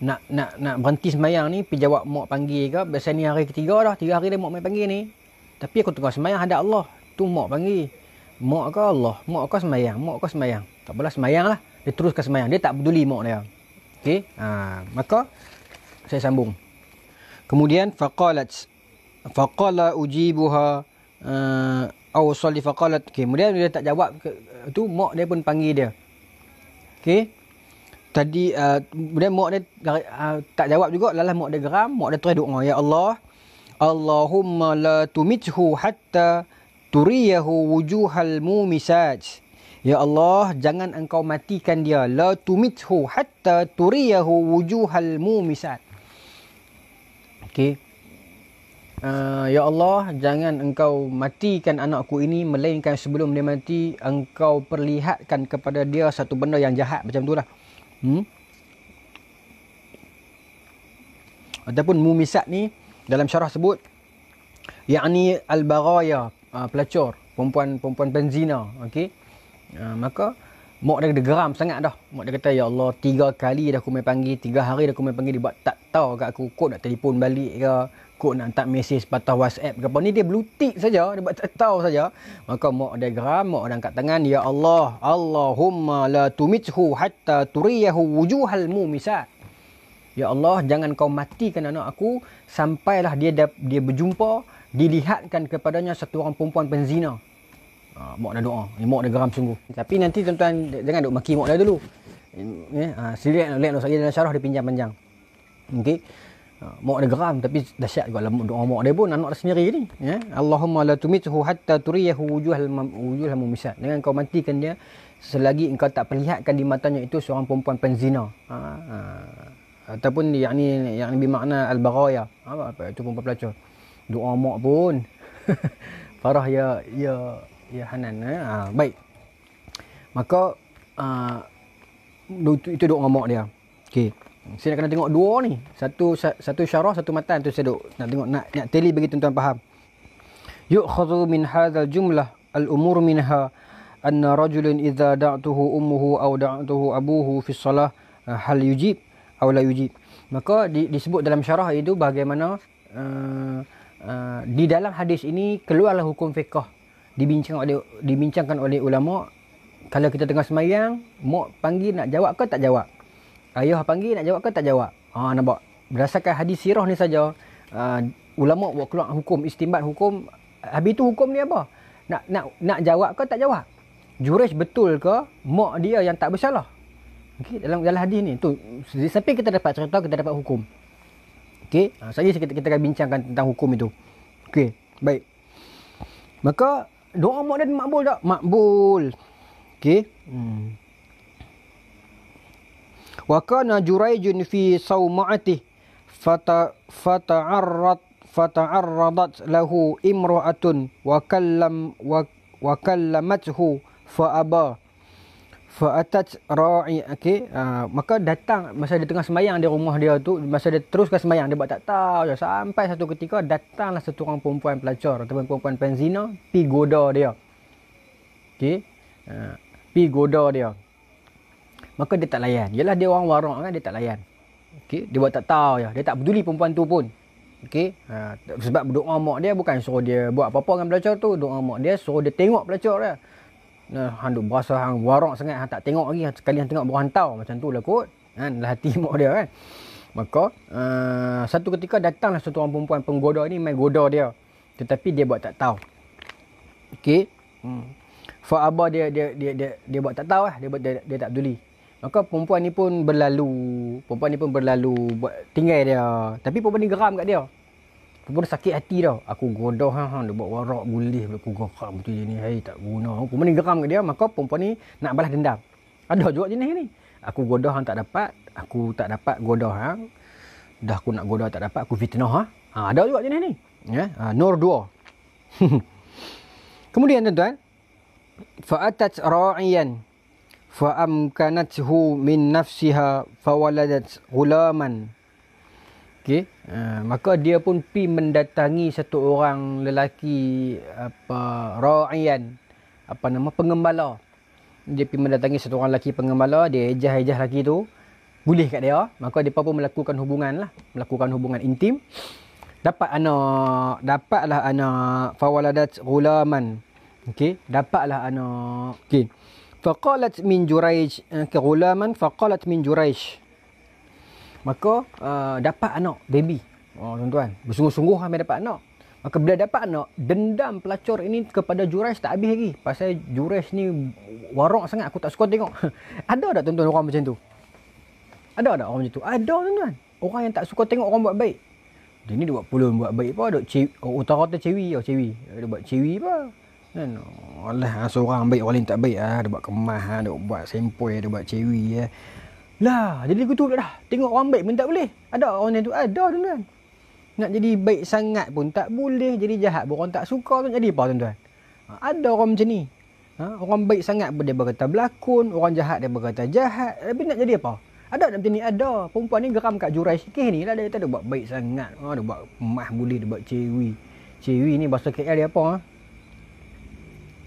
Nak nak nak berhenti semayang ni, pergi jawab mak panggil ke? Biasanya hari ketiga dah, tiga hari dah mak main panggil ni. Tapi aku tengok semayang ada Allah tu mak panggil mak ke Allah mak kau sembahyang mak kau sembahyang tak apalah semayang lah dia teruskan sembahyang dia tak peduli mak dia ok ha, maka saya sambung kemudian faqalat faqala ujibuha uh, eh, aw salli faqalat okay. kemudian dia tak jawab tu mak dia pun panggil dia ok tadi uh, kemudian mak dia uh, tak jawab juga lalah mak dia geram mak dia terus doa ya Allah Allahumma la tumithu hatta turiyahu wujuhal mumisaj ya allah jangan engkau matikan dia la tumithu hatta turiyahu wujuhal mumisaj okey Uh, ya Allah, jangan engkau matikan anakku ini melainkan sebelum dia mati engkau perlihatkan kepada dia satu benda yang jahat macam itulah. Hmm? Ataupun mumisat ni dalam syarah sebut yani al-baghaya, uh, pelacur perempuan perempuan penzina okey uh, ah, maka mak dia geram sangat dah mak dia kata ya Allah tiga kali dah aku mai panggil tiga hari dah aku mai panggil dia buat tak tahu kat aku kod nak telefon balik ke kod nak hantar mesej patah whatsapp ke apa ni dia blutik saja dia buat tak tahu saja maka mak dia geram mak dia angkat tangan ya Allah Allahumma la tumithu hatta turiyahu wujuhal mumisat Ya Allah, jangan kau matikan anak aku sampailah dia dia berjumpa dilihatkan kepadanya satu orang perempuan penzina. Ha, mak dah doa. Ini eh, mak dah geram sungguh. Tapi nanti tuan-tuan jangan duk maki mak dah dulu. Eh, eh ha, Sirian oleh Allah saya dalam syarah dia pinjam panjang. Okey. Ha, mak dah geram tapi dahsyat juga lah doa mak dia pun anak dia sendiri ni. Ya. Yeah. Allahumma la tumithu hatta turiyahu wujuhal wujuhal mumisat. Dengan kau matikan dia selagi engkau tak perlihatkan di matanya itu seorang perempuan penzina. Ha, ha. ataupun yang ni bermakna al-baghaya. Ha, apa ha, itu perempuan pelacur doa mak pun farah ya ya ya hanan eh? ha, baik maka uh, itu, itu doa mak dia okey saya kena tengok dua ni satu satu syarah satu matan tu saya duk nak tengok nak nak teli bagi tuan-tuan faham yukhadhu min hadzal jumlah al-umur minha أن رجل إذا دعته أمه أو دعته أبوه في الصلاة هل يجيب أو لا يجيب maka di, disebut dalam syarah itu bagaimana uh, Uh, di dalam hadis ini keluarlah hukum fiqh dibincang oleh dibincangkan oleh ulama kalau kita tengah semayang mak panggil nak jawab ke tak jawab ayah panggil nak jawab ke tak jawab ha nampak berdasarkan hadis sirah ni saja uh, ulama buat keluar hukum istimbat hukum habis tu hukum ni apa nak nak nak jawab ke tak jawab Jurus betul ke mak dia yang tak bersalah okay, dalam dalam hadis ni tu sampai kita dapat cerita kita dapat hukum Okey, ha, saya kita, kita akan bincangkan tentang hukum itu. Okey, baik. Maka doa mak dan makbul tak? Makbul. Okey. Hmm. Wa kana Juraijun fi sawma'ati fata fata'arrat fata'arradat lahu imra'atun wa kallam wa wa kallamathu fa abaa fa'atat ra'i okay, uh, ah, maka datang masa dia tengah sembahyang di rumah dia tu masa dia teruskan sembahyang dia buat tak tahu sampai satu ketika datanglah satu orang perempuan pelacur ataupun perempuan penzina pi goda dia okey uh, pi goda dia maka dia tak layan ialah dia orang warak kan dia tak layan okey dia buat tak tahu ya dia tak peduli perempuan tu pun okey uh, sebab doa mak dia bukan suruh dia buat apa-apa dengan pelacur tu doa mak dia suruh dia tengok pelacur dia Nah, hang duk berasa hang warak sangat hang tak tengok lagi sekali hang tengok baru tahu macam tu lah kot kan lah hati mak dia kan maka uh, satu ketika datanglah satu orang perempuan penggoda ni main goda dia tetapi dia buat tak tahu okey hmm. fa aba dia, dia dia dia dia buat tak tahu lah dia buat dia, dia tak peduli maka perempuan ni pun berlalu perempuan ni pun berlalu buat tinggal dia tapi perempuan ni geram kat dia Aku pun sakit hati tau. Aku godoh hang hang dia buat warak gulih aku gerak betul ni. Hai tak guna. Aku mana geram dia? Maka perempuan ni nak balas dendam. Ada juga jenis ni. Aku godoh hang tak dapat, aku tak dapat godoh hang. Dah aku nak godoh tak dapat, aku fitnah ha. ha ada juga jenis ni. Ya, ha, nur dua. Kemudian tuan-tuan, fa'atat ra'iyan fa'amkanathu min nafsiha fawaladat ghulaman Okey, uh, maka dia pun pi mendatangi satu orang lelaki apa ra'iyan apa nama pengembala. Dia pi mendatangi satu orang lelaki pengembala, dia ejah-ejah lelaki tu boleh kat dia, maka dia pun melakukan hubungan lah, melakukan hubungan intim. Dapat anak, dapatlah anak fawaladat gulaman. Okey, dapatlah anak. Okey. Faqalat min Juraij, okay, eh, gulaman faqalat min Juraij maka uh, dapat anak baby oh tuan-tuan bersungguh-sungguh hamba dapat anak maka bila dapat anak dendam pelacur ini kepada jurais tak habis lagi pasal jurais ni warak sangat aku tak suka tengok ada tak tuan-tuan orang macam tu ada tak orang macam tu ada tuan-tuan orang yang tak suka tengok orang buat baik dia ni dia buat pulun buat baik apa dok cewi oh, utara tu cewi oh cewi eh, dia buat cewi apa kan oh, alah ah, seorang baik orang lain tak baik ah dia buat kemah ah dia buat sempoi dia buat cewi ah eh. Lah, jadi aku tu dah. Tengok orang baik pun tak boleh. Ada orang yang tu ada ah, tuan-tuan. Nak jadi baik sangat pun tak boleh. Jadi jahat pun orang tak suka tu jadi apa tuan-tuan. Ha, ada orang macam ni. Ha? Orang baik sangat pun dia berkata berlakon. Orang jahat dia berkata jahat. Tapi nak jadi apa? Ada macam ni? Ada. Perempuan ni geram kat jurai sikit ni lah. Dia kata dia buat baik sangat. Ha, dia buat mah boleh. Dia buat cewi. Cewi ni bahasa KL dia apa? Ha?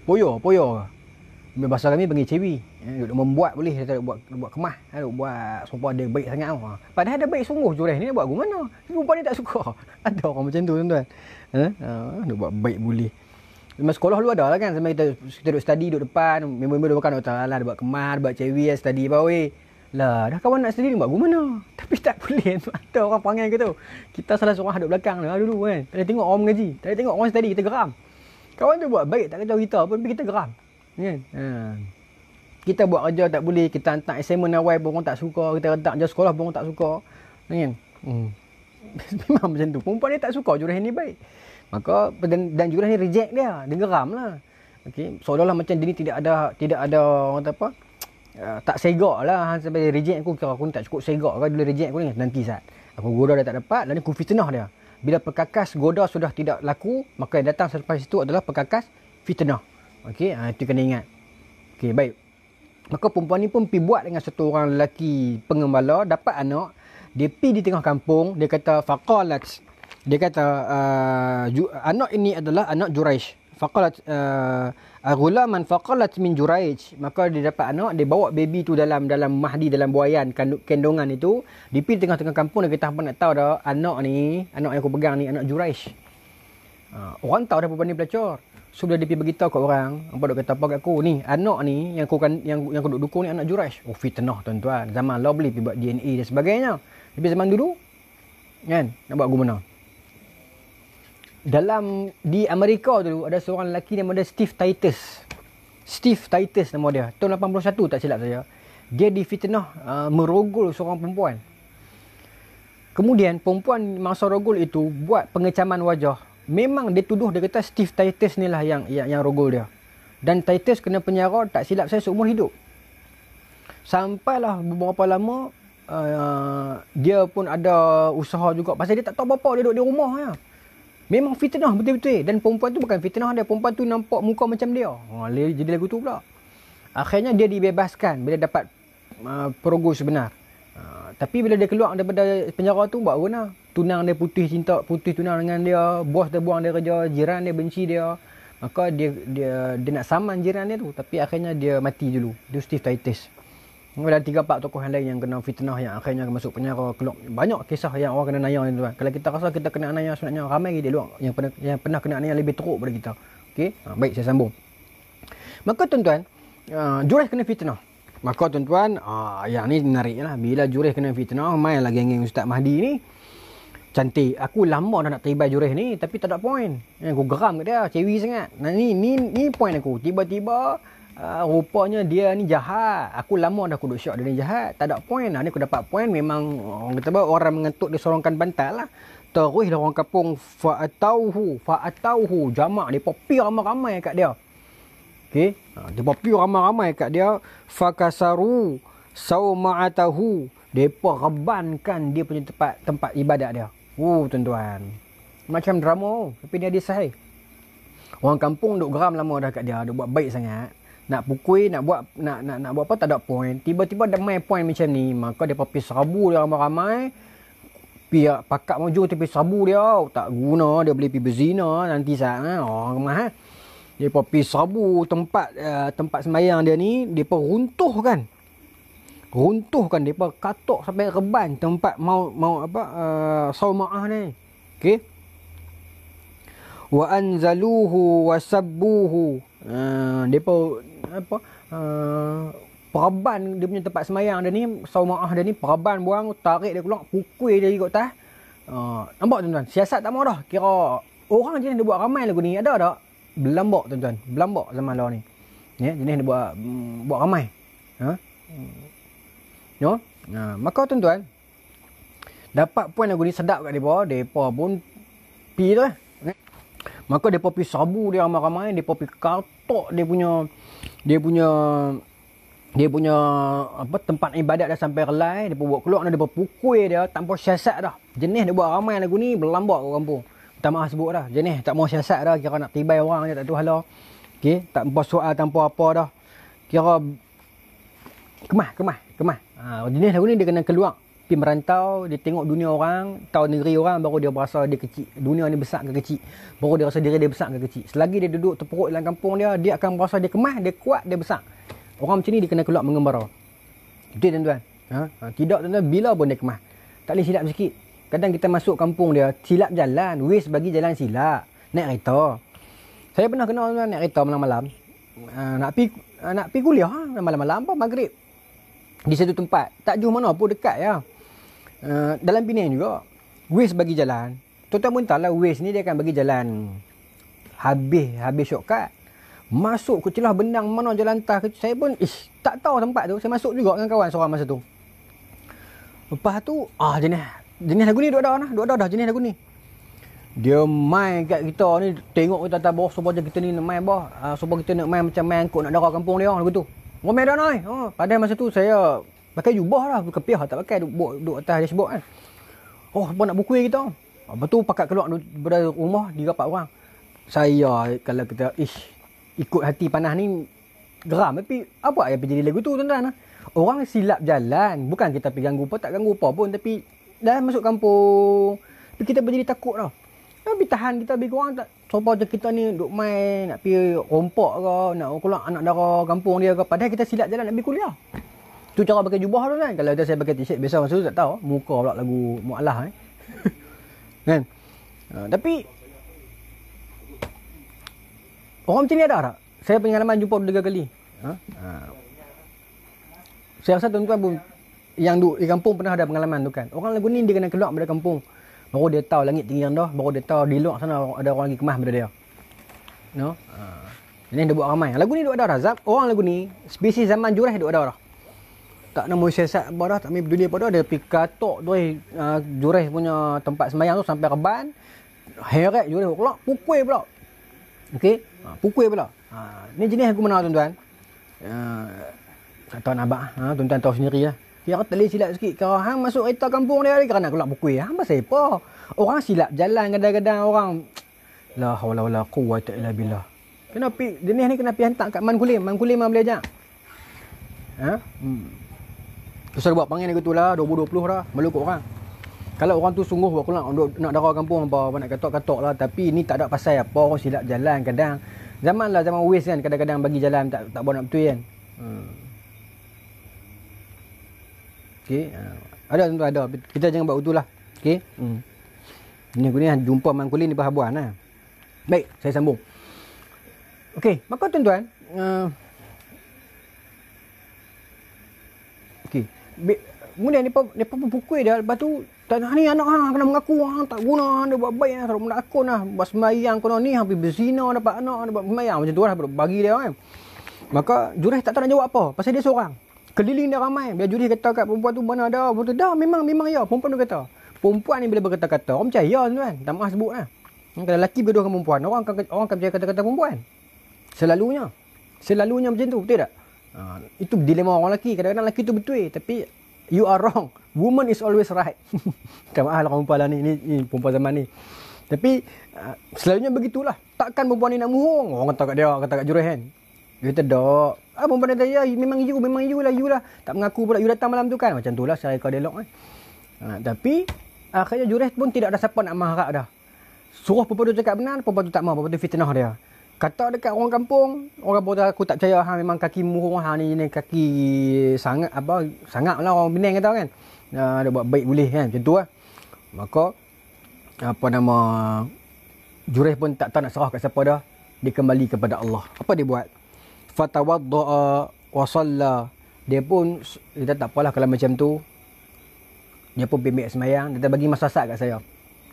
Poyo. Poyo. Bahasa kami panggil cewi duduk eh, membuat boleh dia kata buat buat kemas ha, duduk buat sumpah dia baik sangat ha. padahal dia baik sungguh jurais ni buat aku mana sumpah ni tak suka ada orang macam tu tuan-tuan ha, ha, dia buat baik boleh Memang sekolah lu ada lah kan sampai kita kita duduk study duduk depan member-member duduk makan duduk oh, tahu lah dia buat kemar dia buat cewi study apa weh lah dah kawan nak study ni buat mana tapi tak boleh tu ada orang panggil kita kita salah seorang duduk belakang lah dulu kan tadi tengok orang mengaji tadi tengok orang study kita geram kawan tu buat baik tak kacau kita pun tapi kita geram ya kan yeah kita buat kerja tak boleh kita hantar assignment awal pun orang tak suka kita redak je sekolah pun orang tak suka kan hmm. memang macam tu perempuan dia tak suka jurusan ni baik maka dan, dan jurusan ni reject dia dia geram lah okay. seolah-olah macam dia ni tidak ada tidak ada orang kata apa uh, tak segak lah ha, sampai dia reject aku kira aku ni tak cukup segak kan dia reject aku ni nanti saat aku goda dia tak dapat lalu aku fitnah dia bila perkakas goda sudah tidak laku maka yang datang sampai itu adalah perkakas fitnah okey uh, itu kena ingat okey baik Maka perempuan ni pun pergi buat dengan satu orang lelaki pengembala. Dapat anak. Dia pergi di tengah kampung. Dia kata, Faqalat. Dia kata, uh, anak ini adalah anak Juraij. Faqalat. Uh, ah, Gulaman faqalat min Juraij. Maka dia dapat anak. Dia bawa baby tu dalam dalam mahdi, dalam buayan. Kandungan itu. Dia pergi di tengah-tengah kampung. Dia kata, apa nak tahu dah. Anak ni, anak yang aku pegang ni, anak Juraij. Uh, ah, orang tahu dah perempuan ni pelacur. So bila dia pergi beritahu kat orang, apa dok kata apa kat aku ni, anak ni yang aku kan yang yang aku duk dukung ni anak Juraj. Oh fitnah tuan-tuan. Zaman law boleh pergi buat DNA dan sebagainya. Tapi zaman dulu kan nak buat guna. Dalam di Amerika dulu ada seorang lelaki nama dia Steve Titus. Steve Titus nama dia. Tahun 81 tak silap saya. Dia difitnah uh, merogol seorang perempuan. Kemudian perempuan masa rogol itu buat pengecaman wajah memang dia tuduh dia kata Steve Titus ni lah yang, yang yang rogol dia. Dan Titus kena penyara tak silap saya seumur hidup. Sampailah beberapa lama uh, dia pun ada usaha juga pasal dia tak tahu bapa dia duduk di rumah ya. Memang fitnah betul-betul dan perempuan tu bukan fitnah dia perempuan tu nampak muka macam dia. Ha jadi lagu tu pula. Akhirnya dia dibebaskan bila dapat uh, perogo sebenar. Ah, tapi bila dia keluar daripada penjara tu buat guna tunang dia putih cinta putih tunang dengan dia bos dia buang dia kerja jiran dia benci dia maka dia dia dia nak saman jiran dia tu tapi akhirnya dia mati dulu dia Steve Titus ada tiga empat tokoh yang lain yang kena fitnah yang akhirnya masuk penjara keluar banyak kisah yang orang kena naya tuan kalau kita rasa kita kena naya sebenarnya ramai lagi dia luar yang pernah yang pernah kena naya lebih teruk pada kita okey ah, baik saya sambung maka tuan-tuan uh, jurus kena fitnah Maka tuan-tuan, aa, ah, yang ni menarik lah. Bila jurih kena fitnah, main lah geng-geng Ustaz Mahdi ni. Cantik. Aku lama dah nak teribai jurih ni, tapi tak ada poin. Eh, aku geram kat dia, cewi sangat. Nah, ni, ni, ni poin aku. Tiba-tiba, aa, ah, rupanya dia ni jahat. Aku lama dah aku duduk syok dia ni jahat. Tak ada poin lah. Ni aku dapat poin, memang orang kata apa, orang mengentuk dia sorongkan bantal lah. Terus lah orang kapung, fa'atauhu, fa'atauhu. Jamak dia, popi ramai-ramai kat dia. Okay. Depa ha, pi ramai-ramai kat dia fakasaru saumaatahu. Depa rebankan dia punya tempat tempat ibadat dia. Oh tuan-tuan. Macam drama tapi dia ada sahih. Orang kampung duk geram lama dah kat dia, duk buat baik sangat. Nak pukul, nak buat nak nak nak buat apa tak ada point. Tiba-tiba ada main point macam ni, maka depa pi serabu dia ramai-ramai pihak pakak mojo tepi sabu dia tak guna dia boleh pergi berzina nanti saat ha? oh, kemah ha? Depa pi serbu tempat uh, tempat sembahyang dia ni, depa runtuhkan. Runtuhkan depa katok sampai reban tempat mau mau apa uh, eh, saumaah ni. Okey. Wa anzaluhu wa sabbuhu. depa eh, apa uh, peraban dia punya tempat sembahyang dia ni, saumaah dia ni peraban buang, tarik dia keluar, pukul dia ikut tah. Uh, nampak tuan-tuan, siasat tak mau dah. Kira orang je dia buat ramai lagu ni. Ada tak? belambak tuan-tuan belambak zaman lawan ni ya yeah, jenis ni buat mm, buat ramai ha huh? you nah, maka tuan-tuan dapat poin lagu ni sedap kat depa depa pun pi tu eh ha? maka depa pi sabu dia ramai-ramai depa pi kartok dia punya dia punya dia punya apa tempat ibadat dah sampai relai depa buat keluar dia pukul dia tanpa syasat dah jenis dia buat ramai lagu ni berlambak kat kampung tak maaf sebut dah. Jenis tak mahu siasat dah. Kira nak tibai orang je tak tu hala. Okey, tak mau soal tanpa apa dah. Kira kemah, kemah, kemah. Ha, jenis lagu ni dia kena keluar pi merantau, dia tengok dunia orang, tahu negeri orang baru dia berasa dia kecil. Dunia ni besar ke kecil? Baru dia rasa diri dia besar ke kecil. Selagi dia duduk terperuk dalam kampung dia, dia akan berasa dia kemah, dia kuat, dia besar. Orang macam ni dia kena keluar mengembara. Betul tuan-tuan? Ha? ha tidak tuan-tuan, bila pun dia kemah. Tak boleh silap sikit. Kadang kita masuk kampung dia, silap jalan. Waste bagi jalan silap. Naik kereta. Saya pernah kena orang naik kereta malam-malam. Ah, nak pergi ah, nak pergi kuliah ah, malam-malam apa maghrib. Di satu tempat. Tak jauh mana pun dekat ya. dalam Penang juga. Waste bagi jalan. Tuan-tuan pun tahu lah waste ni dia akan bagi jalan. Habis, habis shortcut. Masuk ke celah benang mana jalan tah. Saya pun ish, tak tahu tempat tu. Saya masuk juga dengan kawan seorang masa tu. Lepas tu, ah jenis jenis lagu ni dua ada nah, dua ada dah jenis lagu ni. Dia main kat kita ni tengok kita atas bawah supaya kita ni nak main bah. Uh, supaya kita nak main macam main kot nak darah kampung dia lagu tu. Ngomel dah noi. Oh, ha, pada masa tu saya pakai jubah lah, kepiah tak pakai duk duk atas dashboard kan. Oh, apa nak bukui kita? Lepas tu pakat keluar dari rumah di rapat orang. Saya kalau kita ish ikut hati panah ni geram tapi apa yang jadi lagu tu tuan-tuan? Orang silap jalan, bukan kita pergi ganggu apa tak ganggu apa pun tapi dah masuk kampung kita berjadi takut tau tapi tahan kita lebih kurang tak sopa macam kita ni duk main nak pergi rompok ke nak keluar anak dara kampung dia ke padahal kita silap jalan nak pergi kuliah tu cara pakai jubah tu kan kalau saya pakai t-shirt biasa masa tu tak tahu muka pula lagu mu'alah eh. kan uh, tapi orang macam ni ada tak saya pengalaman jumpa dua kali ha? Uh, saya rasa tuan-tuan pun yang duduk di kampung pernah ada pengalaman tu kan. Orang lagu ni dia kena keluar dari kampung. Baru dia tahu langit tinggi yang dah. Baru dia tahu di luar sana ada orang lagi kemah pada dia. No? Ha. Ini dia buat ramai. Lagu ni duduk ada dah. Orang lagu ni, spesies zaman jurah duduk ada dah. Tak nak manusia sesat apa dah. Tak ada dunia apa dah. Dia pergi katok tu. Uh, jurah punya tempat semayang tu sampai reban. Heret jurah pula. Pukul pula. Okay, Ha. Ah, pukul pula. Ha. Ini jenis aku mana tuan-tuan? Uh, tak tahu nak abang. Ha. Tuan-tuan tahu sendiri lah. Ya. Kira ya, telik silap sikit. kalau hang masuk kereta kampung dia kerana nak keluar bukui. Hang pasal apa? Orang silap jalan kadang-kadang orang. La hawla wala quwata illa billah. Kena pi jenis ni kena pi hantar kat Mangkulim. Mangkulim mah boleh ajak. Ha? Hmm. Pasal buat panggil aku tulah 2020 dah. Malu kat orang. Kalau orang tu sungguh buat nak, nak darah kampung apa nak katok-katok lah tapi ni tak ada pasal apa orang silap jalan kadang zaman lah zaman waste kan kadang-kadang bagi jalan tak tak buat nak betul kan hmm. Okey. Ah. ada tentu ada. Kita jangan buat utulah. Okey. Hmm. Ini aku ni ah, jumpa Mang Kulin di Bahabuan lah. Baik, saya sambung. Okey, maka tuan-tuan, uh, Okey. Kemudian ni ni apa pukul dia lepas tu tanah ni anak hang kena mengaku hang tak guna hang dia buat baik hang tak nak akun lah buat sembahyang kena ni hampir berzina dapat anak dia buat sembahyang macam tu lah bagi dia kan. Maka jurus tak tahu nak jawab apa pasal dia seorang keliling dia ramai. Biar juri kata kat perempuan tu mana ada. Betul dah memang memang ya perempuan tu kata. Perempuan ni bila berkata-kata orang percaya ya, tuan. Tak mahu sebut lah. Kalau lelaki berdua dengan perempuan orang akan orang akan percaya kata-kata perempuan. Selalunya. Selalunya macam tu betul tak? Ha, itu dilema orang lelaki. Kadang-kadang lelaki tu betul tapi you are wrong. Woman is always right. tak mahu lah perempuan lah ni. Ni, ni perempuan zaman ni. Tapi uh, selalunya begitulah. Takkan perempuan ni nak muhong. Orang kata kat dia, kata kat juruhan. Dia kata, dok. Ah, perempuan dia memang you, memang you lah, you lah. Tak mengaku pula, you datang malam tu kan. Macam tu lah saya kau dialog kan. Eh. Ah, ha, tapi, akhirnya jurist pun tidak ada siapa nak mengharap dah. Suruh perempuan tu cakap benar, perempuan tu tak mahu. Perempuan tu fitnah dia. Kata dekat orang kampung, orang kampung aku tak percaya. Ha, memang kaki murung, ha, ni, ni kaki sangat, apa, sangat lah orang bening kata kan. Ha, dia buat baik boleh kan, macam tu lah. Maka, apa nama, jurist pun tak tahu nak serah kat siapa dah. Dia kembali kepada Allah. Apa dia buat? fatawadda'a wa salla. Dia pun kita tak apalah kalau macam tu. Dia pun bimbing sembahyang, dia bagi masa sat kat saya.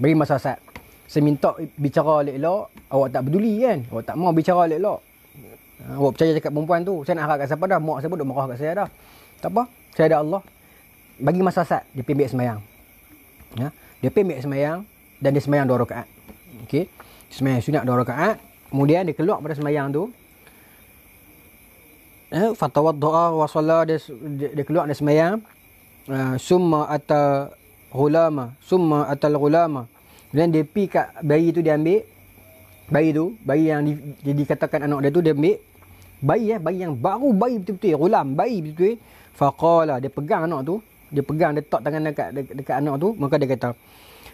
Beri masa sat. Saya minta bicara elok-elok, awak tak peduli kan? Awak tak mau bicara elok-elok. Awak percaya cakap perempuan tu. Saya nak harap kat siapa dah? Mak saya pun duk marah kat saya dah. Tak apa. Saya ada Allah. Bagi masa sat dia pimbing sembahyang. Ya. Dia pimbing sembahyang dan dia semayang dua rakaat. Okey. Sembahyang sunat dua rakaat. Kemudian dia keluar pada sembahyang tu, eh fatawaddaa wa sala dia, dia, dia keluar dari sembahyang uh, ah, summa ata hulama summa atal hulama kemudian dia pi kat bayi tu dia ambil bayi tu bayi yang di, di, dikatakan anak dia tu dia ambil bayi eh bayi yang baru bayi betul-betul hulam eh, bayi betul-betul eh. faqala dia pegang anak tu dia pegang dia letak tangan dekat, dekat dekat anak tu maka dia kata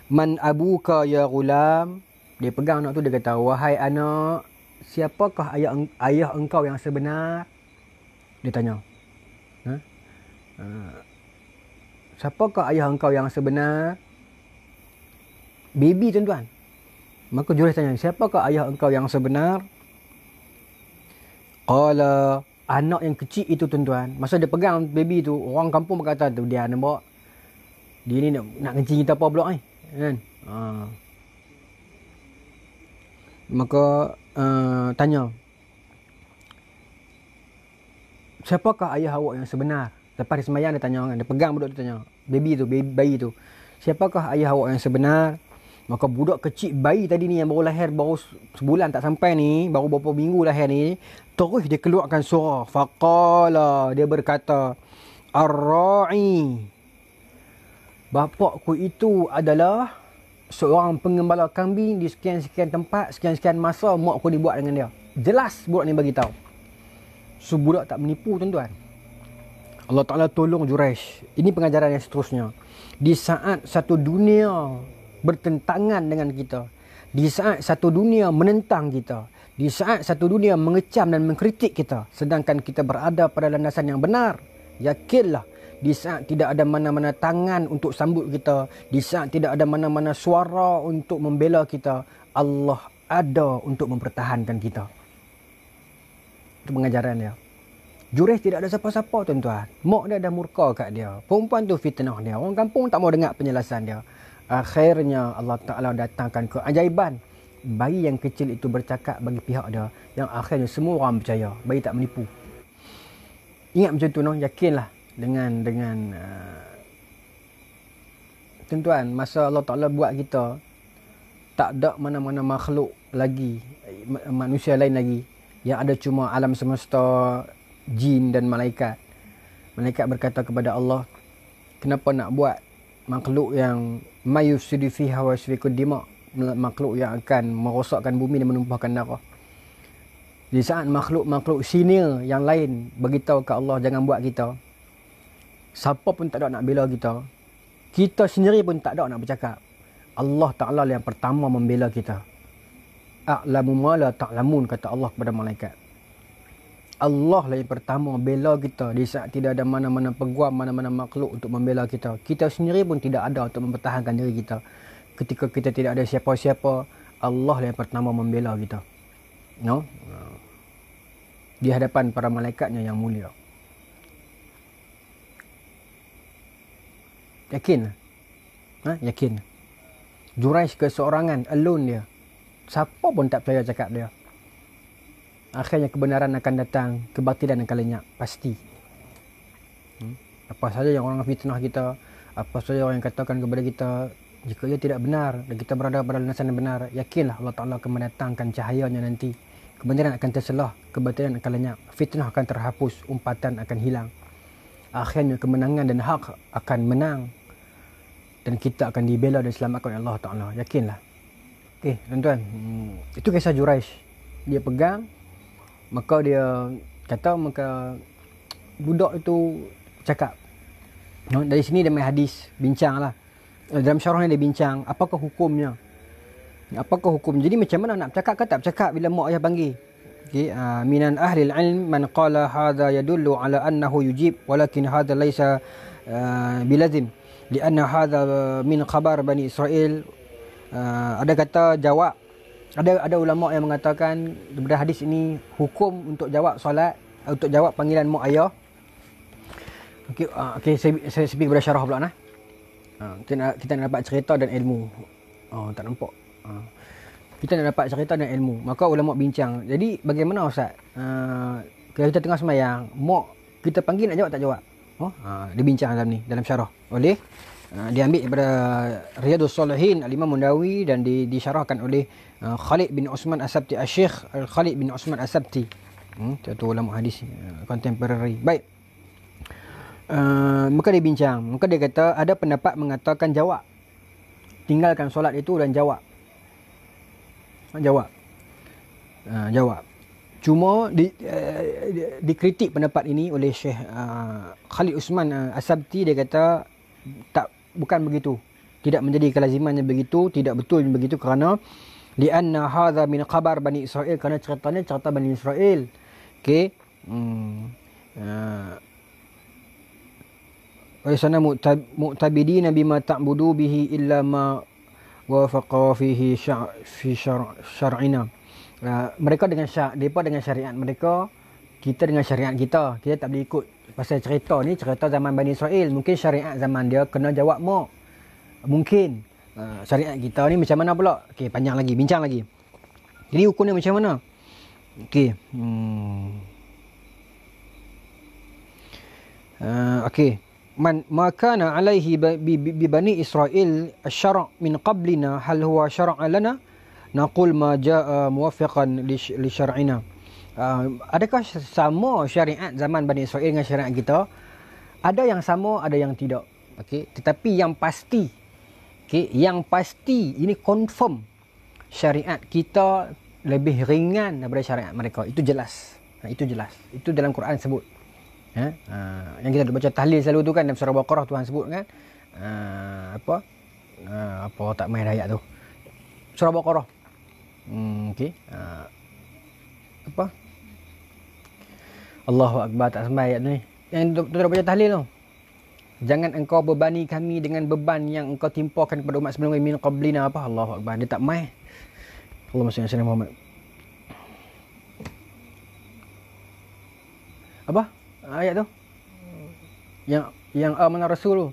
man abuka ya hulam dia pegang anak tu dia kata wahai anak siapakah ayah ayah engkau yang sebenar dia tanya. Ha? Ha. Siapakah ayah engkau yang sebenar? Baby tuan-tuan. Maka jurus tanya, siapakah ayah engkau yang sebenar? Qala anak yang kecil itu tuan-tuan. Masa dia pegang baby tu, orang kampung berkata tu dia nampak. Dia ni nak, nak kencing kita apa pula ni? Eh? Kan? Ha. Maka uh, tanya, siapakah ayah awak yang sebenar? Lepas dia sembahyang dia tanya orang, dia pegang budak tu tanya. Baby tu, baby, bayi tu. Siapakah ayah awak yang sebenar? Maka budak kecil bayi tadi ni yang baru lahir baru sebulan tak sampai ni, baru beberapa minggu lahir ni, terus dia keluarkan suara. Faqala, dia berkata, Ar-ra'i. Bapakku itu adalah seorang pengembala kambing di sekian-sekian tempat, sekian-sekian masa mak aku dibuat dengan dia. Jelas budak ni bagi tahu. So budak tak menipu tuan-tuan Allah Ta'ala tolong Juraish Ini pengajaran yang seterusnya Di saat satu dunia bertentangan dengan kita Di saat satu dunia menentang kita Di saat satu dunia mengecam dan mengkritik kita Sedangkan kita berada pada landasan yang benar Yakinlah di saat tidak ada mana-mana tangan untuk sambut kita Di saat tidak ada mana-mana suara untuk membela kita Allah ada untuk mempertahankan kita itu pengajaran dia. Jurih tidak ada siapa-siapa tuan-tuan. Mak dia dah murka kat dia. Perempuan tu fitnah dia. Orang kampung tak mau dengar penjelasan dia. Akhirnya Allah Ta'ala datangkan keajaiban. Bayi yang kecil itu bercakap bagi pihak dia. Yang akhirnya semua orang percaya. Bayi tak menipu. Ingat macam tu no. Yakinlah. Dengan. dengan uh... Tuan-tuan. Masa Allah Ta'ala buat kita. Tak ada mana-mana makhluk lagi. Manusia lain lagi yang ada cuma alam semesta, jin dan malaikat. Malaikat berkata kepada Allah, kenapa nak buat makhluk yang mayus sidifi hawa dima makhluk yang akan merosakkan bumi dan menumpahkan darah. Di saat makhluk-makhluk sini yang lain beritahu ke Allah jangan buat kita. Siapa pun tak ada nak bela kita. Kita sendiri pun tak ada nak bercakap. Allah Ta'ala lah yang pertama membela kita a'lamu ma la ta'lamun kata Allah kepada malaikat. Allah lah yang pertama bela kita di saat tidak ada mana-mana peguam, mana-mana makhluk untuk membela kita. Kita sendiri pun tidak ada untuk mempertahankan diri kita. Ketika kita tidak ada siapa-siapa, Allah lah yang pertama membela kita. No? Di hadapan para malaikatnya yang mulia. Yakin? Ha? Yakin? Jurais keseorangan, alone dia siapa pun tak percaya cakap dia. Akhirnya kebenaran akan datang, kebatilan akan lenyap, pasti. Hmm? Apa saja yang orang fitnah kita, apa saja orang yang katakan kepada kita, jika ia tidak benar dan kita berada pada landasan yang benar, yakinlah Allah Ta'ala akan mendatangkan cahayanya nanti. Kebenaran akan terselah, kebatilan akan lenyap, fitnah akan terhapus, umpatan akan hilang. Akhirnya kemenangan dan hak akan menang dan kita akan dibela dan diselamatkan oleh Allah Ta'ala. Yakinlah. Okey, eh, tuan-tuan. Hmm, itu kisah Juraish. Dia pegang maka dia kata maka budak itu cakap dari sini dia main hadis bincang lah eh, dalam syarah ni dia bincang apakah hukumnya apakah hukum jadi macam mana nak cakap, ke tak bercakap bila mak ayah panggil okay. Ah, minan ahli ilm man qala hadha yadullu ala annahu yujib walakin hadha laysa uh, bilazim li hadha min khabar bani israel uh, ada kata jawab ada ada ulama yang mengatakan daripada hadis ini hukum untuk jawab solat eh, untuk jawab panggilan mak ayah okey uh, okey saya saya sebut pada syarah pula nah uh, kita kita nak dapat cerita dan ilmu oh tak nampak uh, kita nak dapat cerita dan ilmu maka ulama bincang jadi bagaimana ustaz uh, kalau kita tengah semayang mak kita panggil nak jawab tak jawab oh uh, dia bincang dalam ni dalam syarah boleh Ah, diambil daripada Riyadus Salihin Al-Imam Mundawi dan di, disyarahkan oleh uh, Khalid bin Osman Asabti Asyikh ah, Al-Khalid bin Osman Asabti hmm, tuan ulama hadis uh, contemporary Baik uh, Maka dia bincang Maka dia kata ada pendapat mengatakan jawab Tinggalkan solat itu dan jawab Jawab uh, Jawab Cuma di, uh, dikritik pendapat ini oleh Syekh uh, Khalid Usman uh, Asabti dia kata tak bukan begitu tidak menjadi kelazimannya begitu tidak betul begitu kerana li anna hadha min khabar bani israel kerana ceritanya cerita bani israel okey hmm uh, wa sanamu mu'tabidina bima ta'budu bihi illa ma wafaqa fihi fi syar'ina uh, mereka dengan syar depa dengan syariat mereka kita dengan syariat kita kita tak boleh ikut pasal cerita ni cerita zaman Bani Israel mungkin syariat zaman dia kena jawab mak mungkin uh, syariat kita ni macam mana pula okey panjang lagi bincang lagi jadi hukum dia macam mana okey hmm. Uh, okey man maka na alaihi bi, bani israil syara' min qablina hal huwa syara' lana naqul ma jaa muwafiqan li, li syar'ina uh, adakah sama syariat zaman Bani Israel dengan syariat kita? Ada yang sama, ada yang tidak. Okey, tetapi yang pasti okey, yang pasti ini confirm syariat kita lebih ringan daripada syariat mereka. Itu jelas. Ha, itu jelas. Itu dalam Quran sebut. Ha? Ha, yang kita baca tahlil selalu tu kan dalam surah Baqarah Tuhan sebut kan. Ha, apa? Ha, apa tak main ayat tu. Surah Baqarah. Hmm, okey. Ha, apa? Allahu Akbar tak sampai ayat ni. Yang tu tak baca tahlil tu. Jangan engkau bebani kami dengan beban yang engkau timpakan kepada umat sebelum kami min qablina apa? Allahu Akbar. Dia tak mai. Allah salli ala Muhammad. Apa? Ayat tu. Yang yang amanah rasul tu.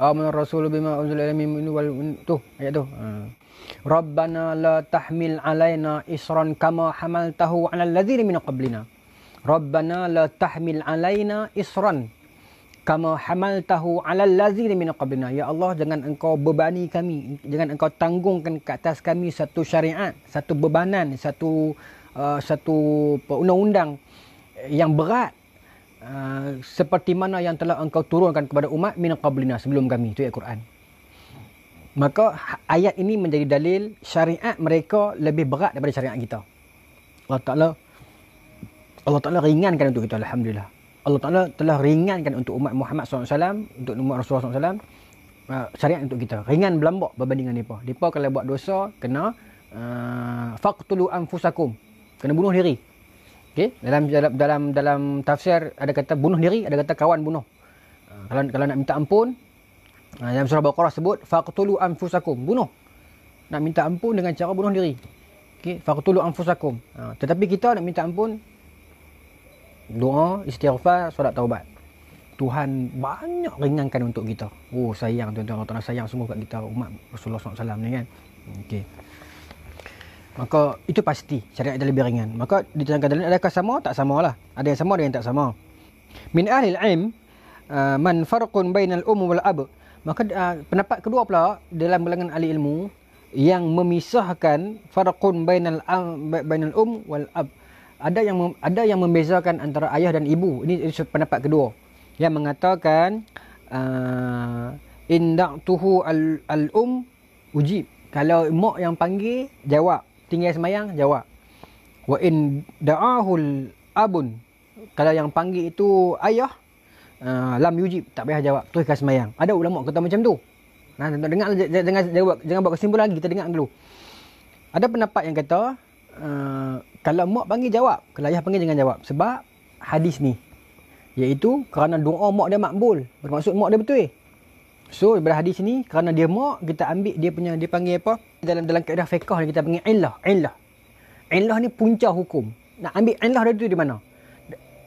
Amanah rasul bima unzila ilaihi min wal tu. Ayat tu. Ha. Rabbana la tahmil alaina isran kama hamaltahu ala alladhina min qablina. Hmm. Rabbana la tahmil alaina isran kama hamaltahu alal ladzina min qablina. Ya Allah, jangan engkau bebani kami, jangan engkau tanggungkan ke atas kami satu syariat, satu bebanan, satu uh, satu undang-undang yang berat. Uh, seperti mana yang telah engkau turunkan kepada umat min qablina sebelum kami itu ayat Quran. Maka ayat ini menjadi dalil syariat mereka lebih berat daripada syariat kita. Allah Taala Allah Ta'ala ringankan untuk kita Alhamdulillah Allah Ta'ala telah ringankan untuk umat Muhammad SAW Untuk umat Rasulullah SAW uh, Syariat untuk kita Ringan berlambak berbanding mereka Mereka kalau buat dosa Kena uh, Faqtulu anfusakum Kena bunuh diri Okay? Dalam, dalam dalam dalam tafsir ada kata bunuh diri, ada kata kawan bunuh. Uh, kalau kalau nak minta ampun, uh, dalam surah Al-Baqarah sebut faqtulu anfusakum, bunuh. Nak minta ampun dengan cara bunuh diri. Okey, faqtulu anfusakum. Uh, tetapi kita nak minta ampun doa istighfar solat taubat Tuhan banyak ringankan untuk kita oh sayang tuan-tuan Allah Ta'ala sayang sungguh kat kita umat Rasulullah SAW ni kan ok maka itu pasti syariat itu lebih ringan maka diterangkan dalam adakah sama tak sama lah ada yang sama ada yang tak sama min ahli al-ilm uh, man farqun bainal um wal ab maka uh, pendapat kedua pula dalam bilangan ahli ilmu yang memisahkan farqun bainal um, bainal um wal ab ada yang ada yang membezakan antara ayah dan ibu. Ini, ini pendapat kedua. Yang mengatakan uh, in da'tuhu al, al um ujib. Kalau mak yang panggil jawab, tinggal semayang jawab. Wa in da'ahu al abun. Kalau yang panggil itu ayah uh, lam yujib, tak payah jawab, terus kasih semayang. Ada ulama kata macam tu. Nah, dengar jangan jangan, jangan, jangan buat kesimpulan lagi, kita dengar dulu. Ada pendapat yang kata ah, kalau mak panggil jawab, kalau ayah panggil jangan jawab. Sebab hadis ni. Iaitu kerana doa mak dia makbul. Bermaksud mak dia betul. So daripada hadis ni kerana dia mak kita ambil dia punya dia panggil apa? Dalam dalam kaedah fiqh ni kita panggil illah, illah. Illah ni punca hukum. Nak ambil illah dari tu di mana?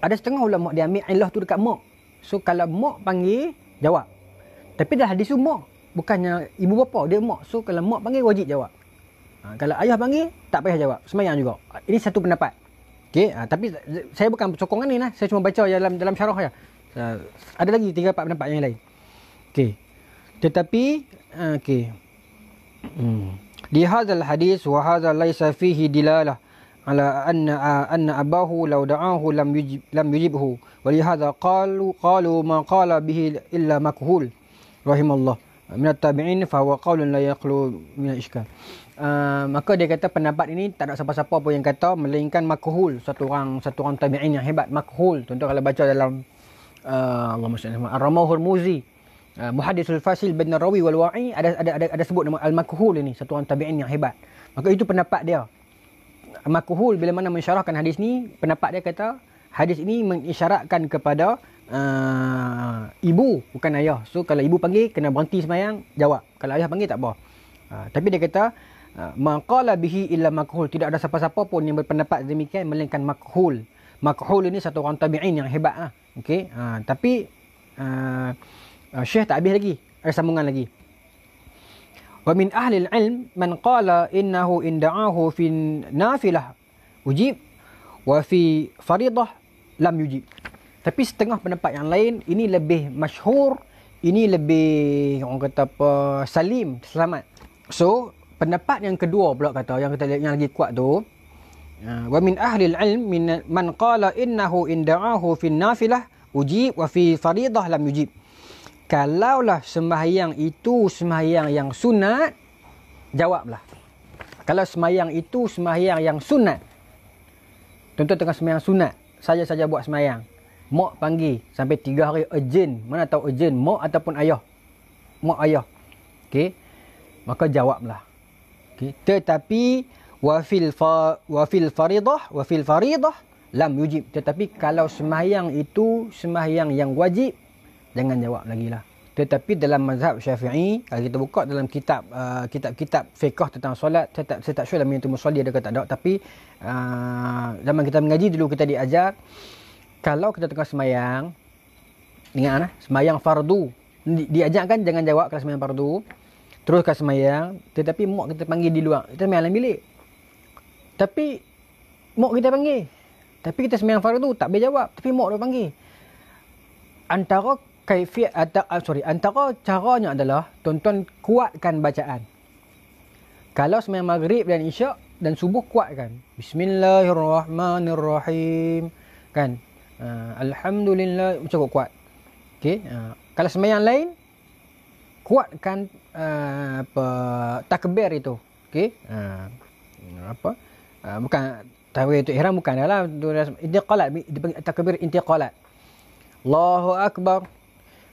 Ada setengah ulama dia ambil illah tu dekat mak. So kalau mak panggil jawab. Tapi dah hadis semua, bukannya ibu bapa dia mak. So kalau mak panggil wajib jawab. Ha, kalau ayah panggil, tak payah jawab. Semayang juga. Ini satu pendapat. Okey, ha, tapi saya bukan sokongan ni lah. Saya cuma baca dalam dalam syarah ya. Ha, ada lagi tiga empat pendapat yang lain. Okey. Tetapi ha, okey. Hmm. Di hadzal hadis wa hadza laisa fihi dilalah ala anna anna abahu law da'ahu lam yujib lam yujibhu wa li hadza qalu qalu ma qala bihi illa makhul rahimallah min at-tabi'in fa huwa qawlun la yaqlu min al-ishkal. Uh, maka dia kata pendapat ini tak ada siapa-siapa pun yang kata melainkan makhul satu orang satu orang tabi'in yang hebat makhul tentu kalau baca dalam uh, Allahumma salli alaihi wasallam Ramahul Muzi uh, Muhaddisul Fasil bin Rawi wal Wa'i ada, ada ada ada sebut nama al-makhul ini satu orang tabi'in yang hebat maka itu pendapat dia makhul bila mana mensyarahkan hadis ni pendapat dia kata hadis ini mengisyaratkan kepada uh, ibu bukan ayah so kalau ibu panggil kena berhenti semayang jawab kalau ayah panggil tak apa uh, tapi dia kata Ha. Maqala bihi illa makhul. Tidak ada siapa-siapa pun yang berpendapat demikian melainkan makhul. Makhul ini satu orang tabi'in yang hebat lah. Okay. Uh, ha, tapi uh, uh, Syekh tak habis lagi. Ada sambungan lagi. Wa min ahli ilm man qala innahu in fi nafilah ujib wa fi fardhah lam yujib. Tapi setengah pendapat yang lain ini lebih masyhur, ini lebih orang kata apa salim selamat. So pendapat yang kedua pula kata yang kita lihat yang lagi kuat tu ah, wa min ahli al-ilm min man qala innahu inda'ahu fi nafilah ujib wa fi fardhah lam yujib kalaulah sembahyang itu sembahyang yang sunat jawablah kalau sembahyang itu sembahyang yang sunat tentu tengah sembahyang sunat saya saja buat sembahyang mak panggil sampai tiga hari urgent mana tahu urgent mak ataupun ayah mak ayah okey maka jawablah Okay. Tetapi wafil fa, wafil faridah wafil faridah lam yujib. Tetapi kalau semayang itu semayang yang wajib jangan jawab lagi lah. Tetapi dalam mazhab syafi'i, kalau kita buka dalam kitab uh, kitab-kitab fiqh tentang solat, saya tak, saya tak sure lah minyak tumbuh ada kata tak Tapi uh, zaman kita mengaji dulu kita diajar, kalau kita tengah semayang, ingat lah, semayang fardu. Diajarkan jangan jawab kalau semayang fardu. Teruskan semayang Tetapi mak kita panggil di luar Kita semayang dalam bilik Tapi Mak kita panggil Tapi kita semayang fardu tu Tak boleh jawab Tapi mak dia panggil Antara kaifiat atau uh, ah, sorry antara caranya adalah tuan-tuan kuatkan bacaan. Kalau semayang maghrib dan isyak dan subuh kuatkan. Bismillahirrahmanirrahim. Kan? Uh, Alhamdulillah cukup kuat. Okay. Uh, ah, kalau semayang lain kuatkan uh, apa takbir itu okey uh, apa uh, bukan takbir itu ihram bukan adalah intiqalat takbir intiqalat Allahu akbar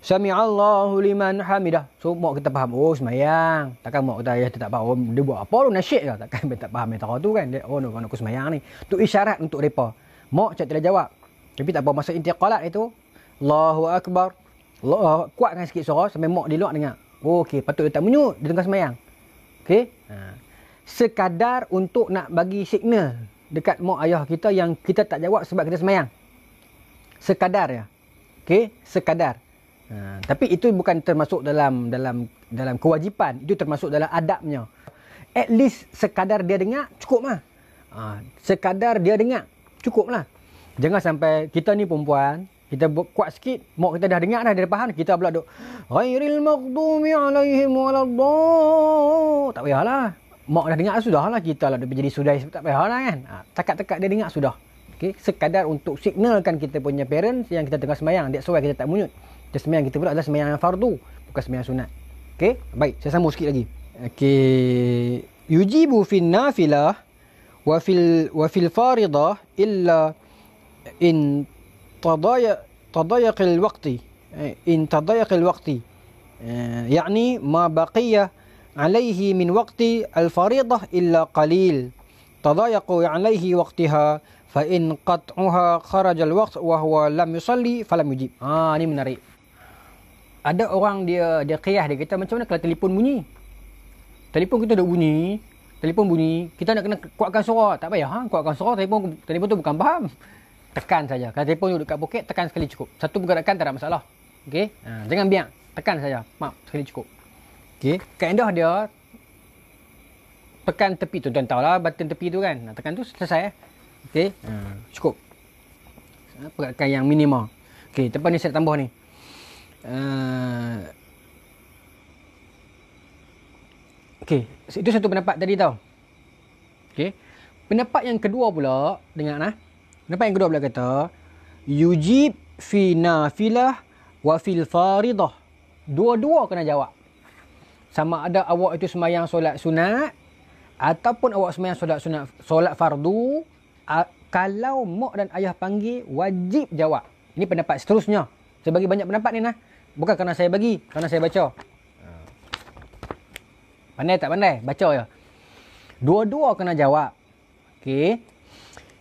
Sami Allahu liman hamidah. Semua so, kita faham. Oh, semayang. Takkan mak kita ayah tak faham. Oh, dia buat apa lu nasyik ke? Takkan dia tak faham tahu tu kan. Dia, oh, nak no, aku semayang ni. Tu isyarat untuk mereka. Mau cakap tidak jawab. Tapi tak apa. Masa intiqalat itu. Allahu Akbar. Allah uh, kuatkan sikit suara sampai mak dia luar dengar. Oh, okey, patut dia tak menyut, dia tengah semayang. Okey? Ha. Sekadar untuk nak bagi signal dekat mak ayah kita yang kita tak jawab sebab kita semayang. Sekadar ya. Okey, sekadar. Ha. tapi itu bukan termasuk dalam dalam dalam kewajipan, itu termasuk dalam adabnya. At least sekadar dia dengar cukup mah. Ha. sekadar dia dengar cukup lah. Jangan sampai kita ni perempuan, kita kuat sikit mak kita dah dengar dah dia faham kita pula duk ghairil maghdumi alaihim waladdallah tak payahlah mak dah dengar sudahlah kita lah dia jadi sudah tak payahlah kan cakap-cakap ha, dia dengar sudah okey sekadar untuk signalkan kita punya parents yang kita tengah sembahyang that's why kita tak munyut kita sembahyang kita pula adalah sembahyang yang fardu bukan sembahyang sunat okey baik saya sambung sikit lagi okey yujibu fil nafilah wa fil wa fil fardhah illa in tadaya tadayaq waktu. in tadayaq waktu, yani ma baqiya alayhi min waqti alfaridah illa qalil tadayaq alayhi waqtaha fa in qat'uha kharaja alwaqt wa huwa lam yusalli falam yujib ha ni menarik ada orang dia dia qiyah dia kata macam mana kalau telefon bunyi telefon kita dah bunyi telefon bunyi kita nak kena kuatkan suara tak payah ha kuatkan suara telefon telefon tu bukan faham tekan saja. Kalau telefon duduk kat poket, tekan sekali cukup. Satu pergerakan tak ada masalah. Okey. Ha, jangan biar. Tekan saja. Mak sekali cukup. Okey. Kaedah dia tekan tepi tu tuan tahu lah button tepi tu kan. Nak ha, tekan tu selesai eh. Okey. Ha. cukup. Pergerakan yang minima. Okey, depan ni saya nak tambah ni. Uh, ha. okay, itu satu pendapat tadi tau. Okay, pendapat yang kedua pula dengar nah. Ha? Kenapa yang kedua pula kata yujib fi nafilah wa fil faridah. Dua-dua kena jawab. Sama ada awak itu semayang solat sunat ataupun awak semayang solat sunat solat fardu kalau mak dan ayah panggil wajib jawab. Ini pendapat seterusnya. Saya bagi banyak pendapat ni nah. Bukan kerana saya bagi, kerana saya baca. Pandai tak pandai? Baca ya. Dua-dua kena jawab. Okey.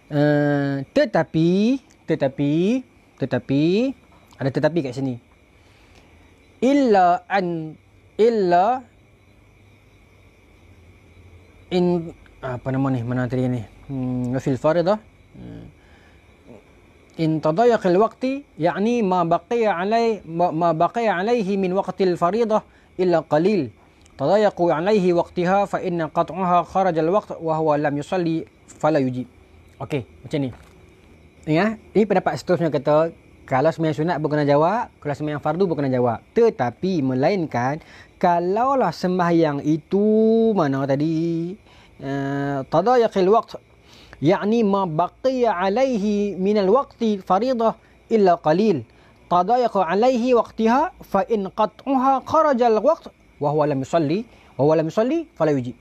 Uh, tetapi, tetapi, tetapi, ada tetapi kat sini. Illa an, illa in, apa nama ni, mana tadi ni? Hmm, fil faridah. Hmm. In tadayaqil waqti, yakni ma baqiya alaih, ma, ma baqiya alaihi min waqtil faridah illa qalil. Tadayaqu alaihi waqtiha fa inna qat'uha kharajal waqt wa huwa lam yusalli fala yujib. Okey, macam ni. Ya, ini pendapat seterusnya kata kalau sembahyang sunat pun kena jawab, kalau sembahyang fardu pun kena jawab. Tetapi melainkan kalaulah sembahyang itu mana tadi uh, tadayaqil waqt yakni ma baqiya min al waqti faridah illa qalil tadayaqa alaihi waqtiha fa in qat'uha al waqt wa huwa lam yusalli wa huwa lam yusalli fala yujib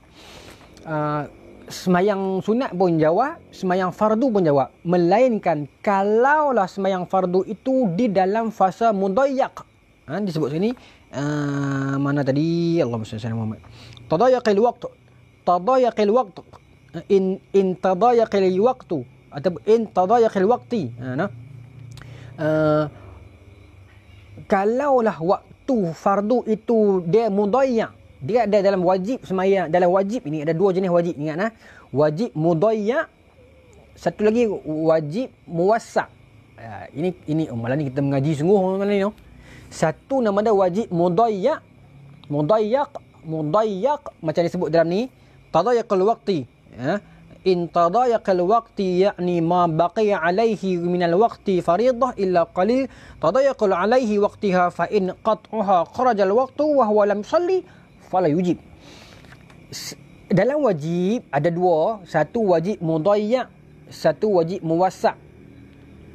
eh, semayang sunat pun jawab, semayang fardu pun jawab. Melainkan kalaulah semayang fardu itu di dalam fasa mudayyak. Ha, disebut sini. Uh, mana tadi? Allah SWT. Tadayaqil waktu. Tadayaqil waktu. In, in tadayaqil waktu. Atau in tadayaqil wakti. Ha, nah. Uh, kalaulah waktu fardu itu dia mudayyak. Dia ada dalam wajib semayang. Dalam wajib ini ada dua jenis wajib. Ingat lah. Wajib mudayak. Satu lagi wajib muwasak. Ya, ini ini oh, malam ni kita mengaji sungguh malam ni. Oh. Satu nama dia wajib mudayak. Mudayak. Mudayak. Macam sebut dalam ni. Tadayakul waqti. Ya. In tadayakul waqti yakni ma baqiya alaihi al waqti faridah illa qalil. Tadayakul alaihi waqtiha fa in qat'uha al waqtu wa huwa lam salli fala yujib. Dalam wajib ada dua, satu wajib mudayyak, satu wajib muwasak.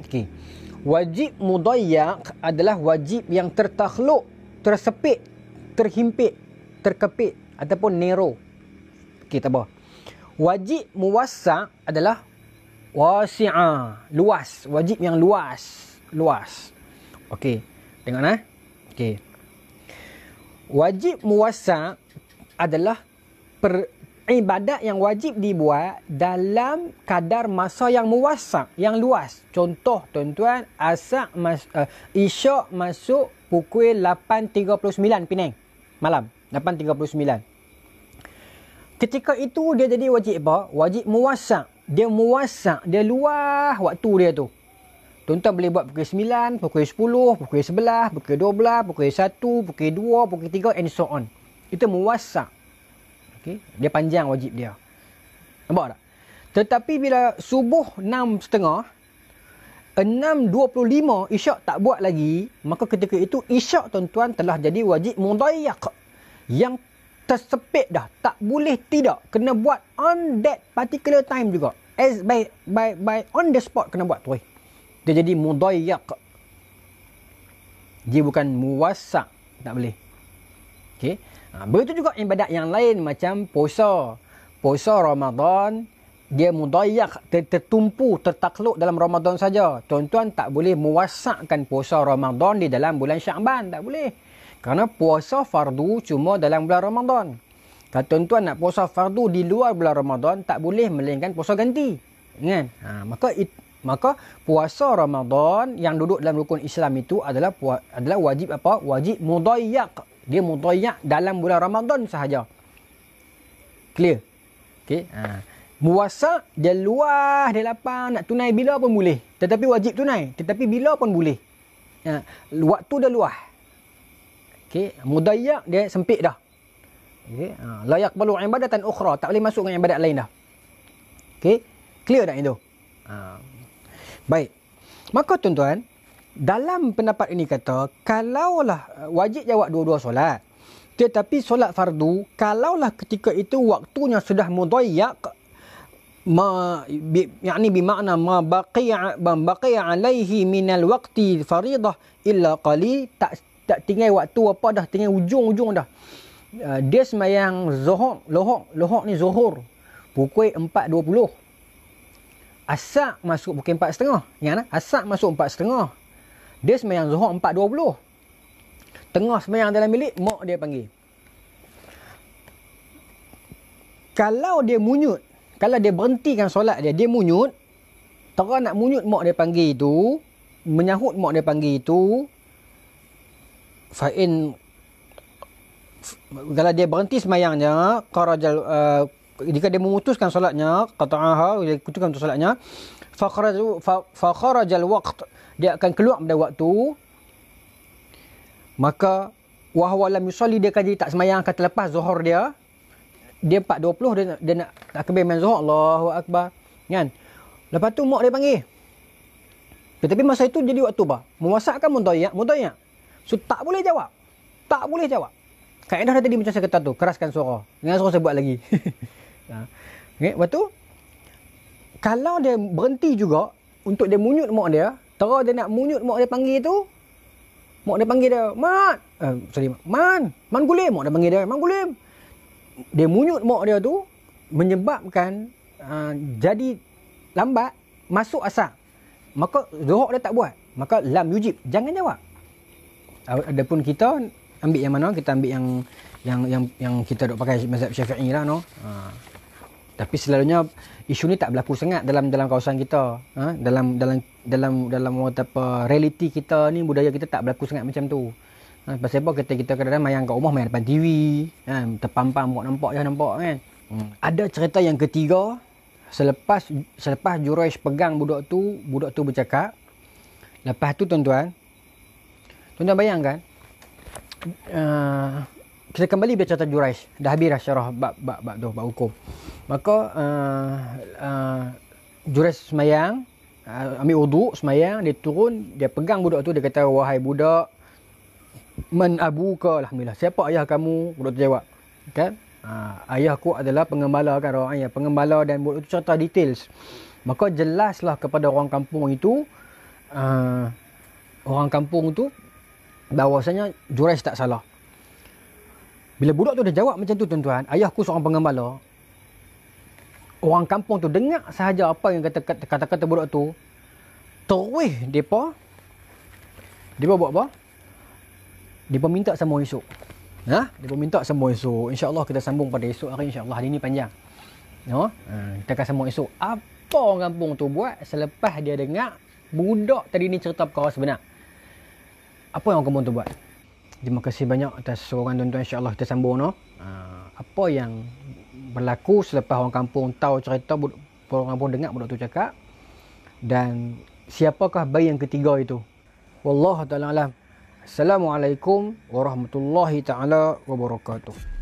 Okey. Wajib mudayyak adalah wajib yang tertakhluk, tersepit, terhimpit, terkepit ataupun nero Okey, tak apa. Wajib muwasak adalah wasi'ah, luas, wajib yang luas, luas. Okey, dengar eh. Okey wajib muasa adalah per, ibadat yang wajib dibuat dalam kadar masa yang muasa yang luas contoh tuan-tuan asar mas, uh, isyak masuk pukul 8.39 Penang malam 8.39 ketika itu dia jadi wajib apa wajib muasa dia muasa dia luas waktu dia tu Tuan-tuan boleh buat pukul 9, pukul 10, pukul 11, pukul 12, pukul 1, pukul 2, pukul 3 and so on. Itu muwasak. Okay? Dia panjang wajib dia. Nampak tak? Tetapi bila subuh 6.30, 6.25 isyak tak buat lagi, maka ketika itu isyak tuan-tuan telah jadi wajib mudayak. Yang tersepit dah. Tak boleh tidak. Kena buat on that particular time juga. As by, by, by on the spot kena buat tuan-tuan. Dia jadi mudayyak. Dia bukan muwasak. Tak boleh. Okay, Ha, begitu juga ibadat yang lain macam puasa. Puasa Ramadan dia mudayyak ter tertumpu tertakluk dalam Ramadan saja. Tuan-tuan tak boleh muwasakkan puasa Ramadan di dalam bulan Syaban, tak boleh. Kerana puasa fardu cuma dalam bulan Ramadan. Kalau tuan-tuan nak puasa fardu di luar bulan Ramadan, tak boleh melainkan puasa ganti. Kan? Ha, maka it, maka puasa Ramadan yang duduk dalam rukun Islam itu adalah adalah wajib apa wajib mudayyak dia mudayyak dalam bulan Ramadan sahaja clear okey ha puasa dia luah dia lapang nak tunai bila pun boleh tetapi wajib tunai tetapi bila pun boleh ha. waktu dia luah okey mudayyak dia sempit dah okey ha layak perlu ibadatan ukhra tak boleh masuk dengan ibadat lain dah okey clear tak itu ha. Baik. Maka tuan-tuan, dalam pendapat ini kata, kalaulah eh, wajib jawab dua-dua solat, tetapi solat fardu, kalaulah ketika itu waktunya sudah mudayak, ma bi yani bi makna ma baqiya ma baqiya alaihi min al waqti faridah illa qali tak tak tinggal waktu apa dah tinggal hujung-hujung dah uh, dia semayang zuhur lohok lohok ni zuhur pukul 4.20 Asak masuk empat setengah, Ingat lah. Asak masuk empat setengah. Dia semayang zuhur puluh. Tengah semayang dalam bilik, mak dia panggil. Kalau dia munyut, kalau dia berhentikan solat dia, dia munyut, terang nak munyut mak dia panggil itu, menyahut mak dia panggil itu, fa'in, kalau dia berhenti semayangnya, karajal, uh, eh, jika dia memutuskan solatnya qata'aha dia putuskan untuk solatnya fa kharaja waqt dia akan keluar pada waktu maka wa huwa lam yusalli dia akan tak sembahyang kata lepas zuhur dia dia 4.20 dia, dia nak dia nak takbir main zuhur Allahu akbar kan lepas tu mak dia panggil tetapi masa itu jadi waktu apa? Memasakkan mudayak, mudayak. So tak boleh jawab. Tak boleh jawab. Kaedah dah tadi macam saya kata tu, keraskan suara. Jangan suruh saya buat lagi. Ha. Okay, lepas tu kalau dia berhenti juga untuk dia munyut mak dia, terus dia nak munyut mak dia panggil tu, mak dia panggil dia, "Mat." Eh, sorry, "Man, man gulim." Mak dia panggil dia, "Man gulim." Dia munyut mak dia tu menyebabkan uh, jadi lambat masuk asap. Maka dohok dia tak buat. Maka lam yujib, jangan jawab. Adapun kita ambil yang mana? Kita ambil yang yang yang yang kita dok pakai mazhab Syafi'i lah no. Ha tapi selalunya isu ni tak berlaku sangat dalam dalam kawasan kita ha? dalam dalam dalam dalam apa apa realiti kita ni budaya kita tak berlaku sangat macam tu ha? pasal apa kita kita kadang-kadang main kat rumah main depan TV ha? terpampang buat nampak je nampak kan hmm. ada cerita yang ketiga selepas selepas Juraish pegang budak tu budak tu bercakap lepas tu tuan-tuan tuan-tuan bayangkan uh, kita kembali bila cerita Juraish dah habis dah syarah bab bab bab tu bab hukum maka uh, uh, Juraish semayang uh, ambil uduk semayang dia turun dia pegang budak tu dia kata wahai budak men abuka alhamdulillah siapa ayah kamu budak tu jawab kan uh, ah, ayahku adalah pengembala kan orang ayah pengembala dan budak tu cerita details maka jelaslah kepada orang kampung itu uh, orang kampung tu bahawasanya Juraish tak salah bila budak tu dah jawab macam tu tuan-tuan, ayahku seorang pengembala. Orang kampung tu dengar sahaja apa yang kata kata-kata budak tu. Terus depa depa buat apa? Depa minta sambung esok. Ha? Depa minta sambung esok. Insya-Allah kita sambung pada esok hari insya-Allah hari ni panjang. No? Hmm. kita akan sambung esok. Apa orang kampung tu buat selepas dia dengar budak tadi ni cerita perkara sebenar? Apa yang orang kampung tu buat? Terima kasih banyak atas seorang tuan-tuan insya-Allah kita sambung noh. Ha, apa yang berlaku selepas orang kampung tahu cerita orang kampung dengar budak tu cakap dan siapakah bayi yang ketiga itu? Wallahu taala alam. Assalamualaikum warahmatullahi taala wabarakatuh.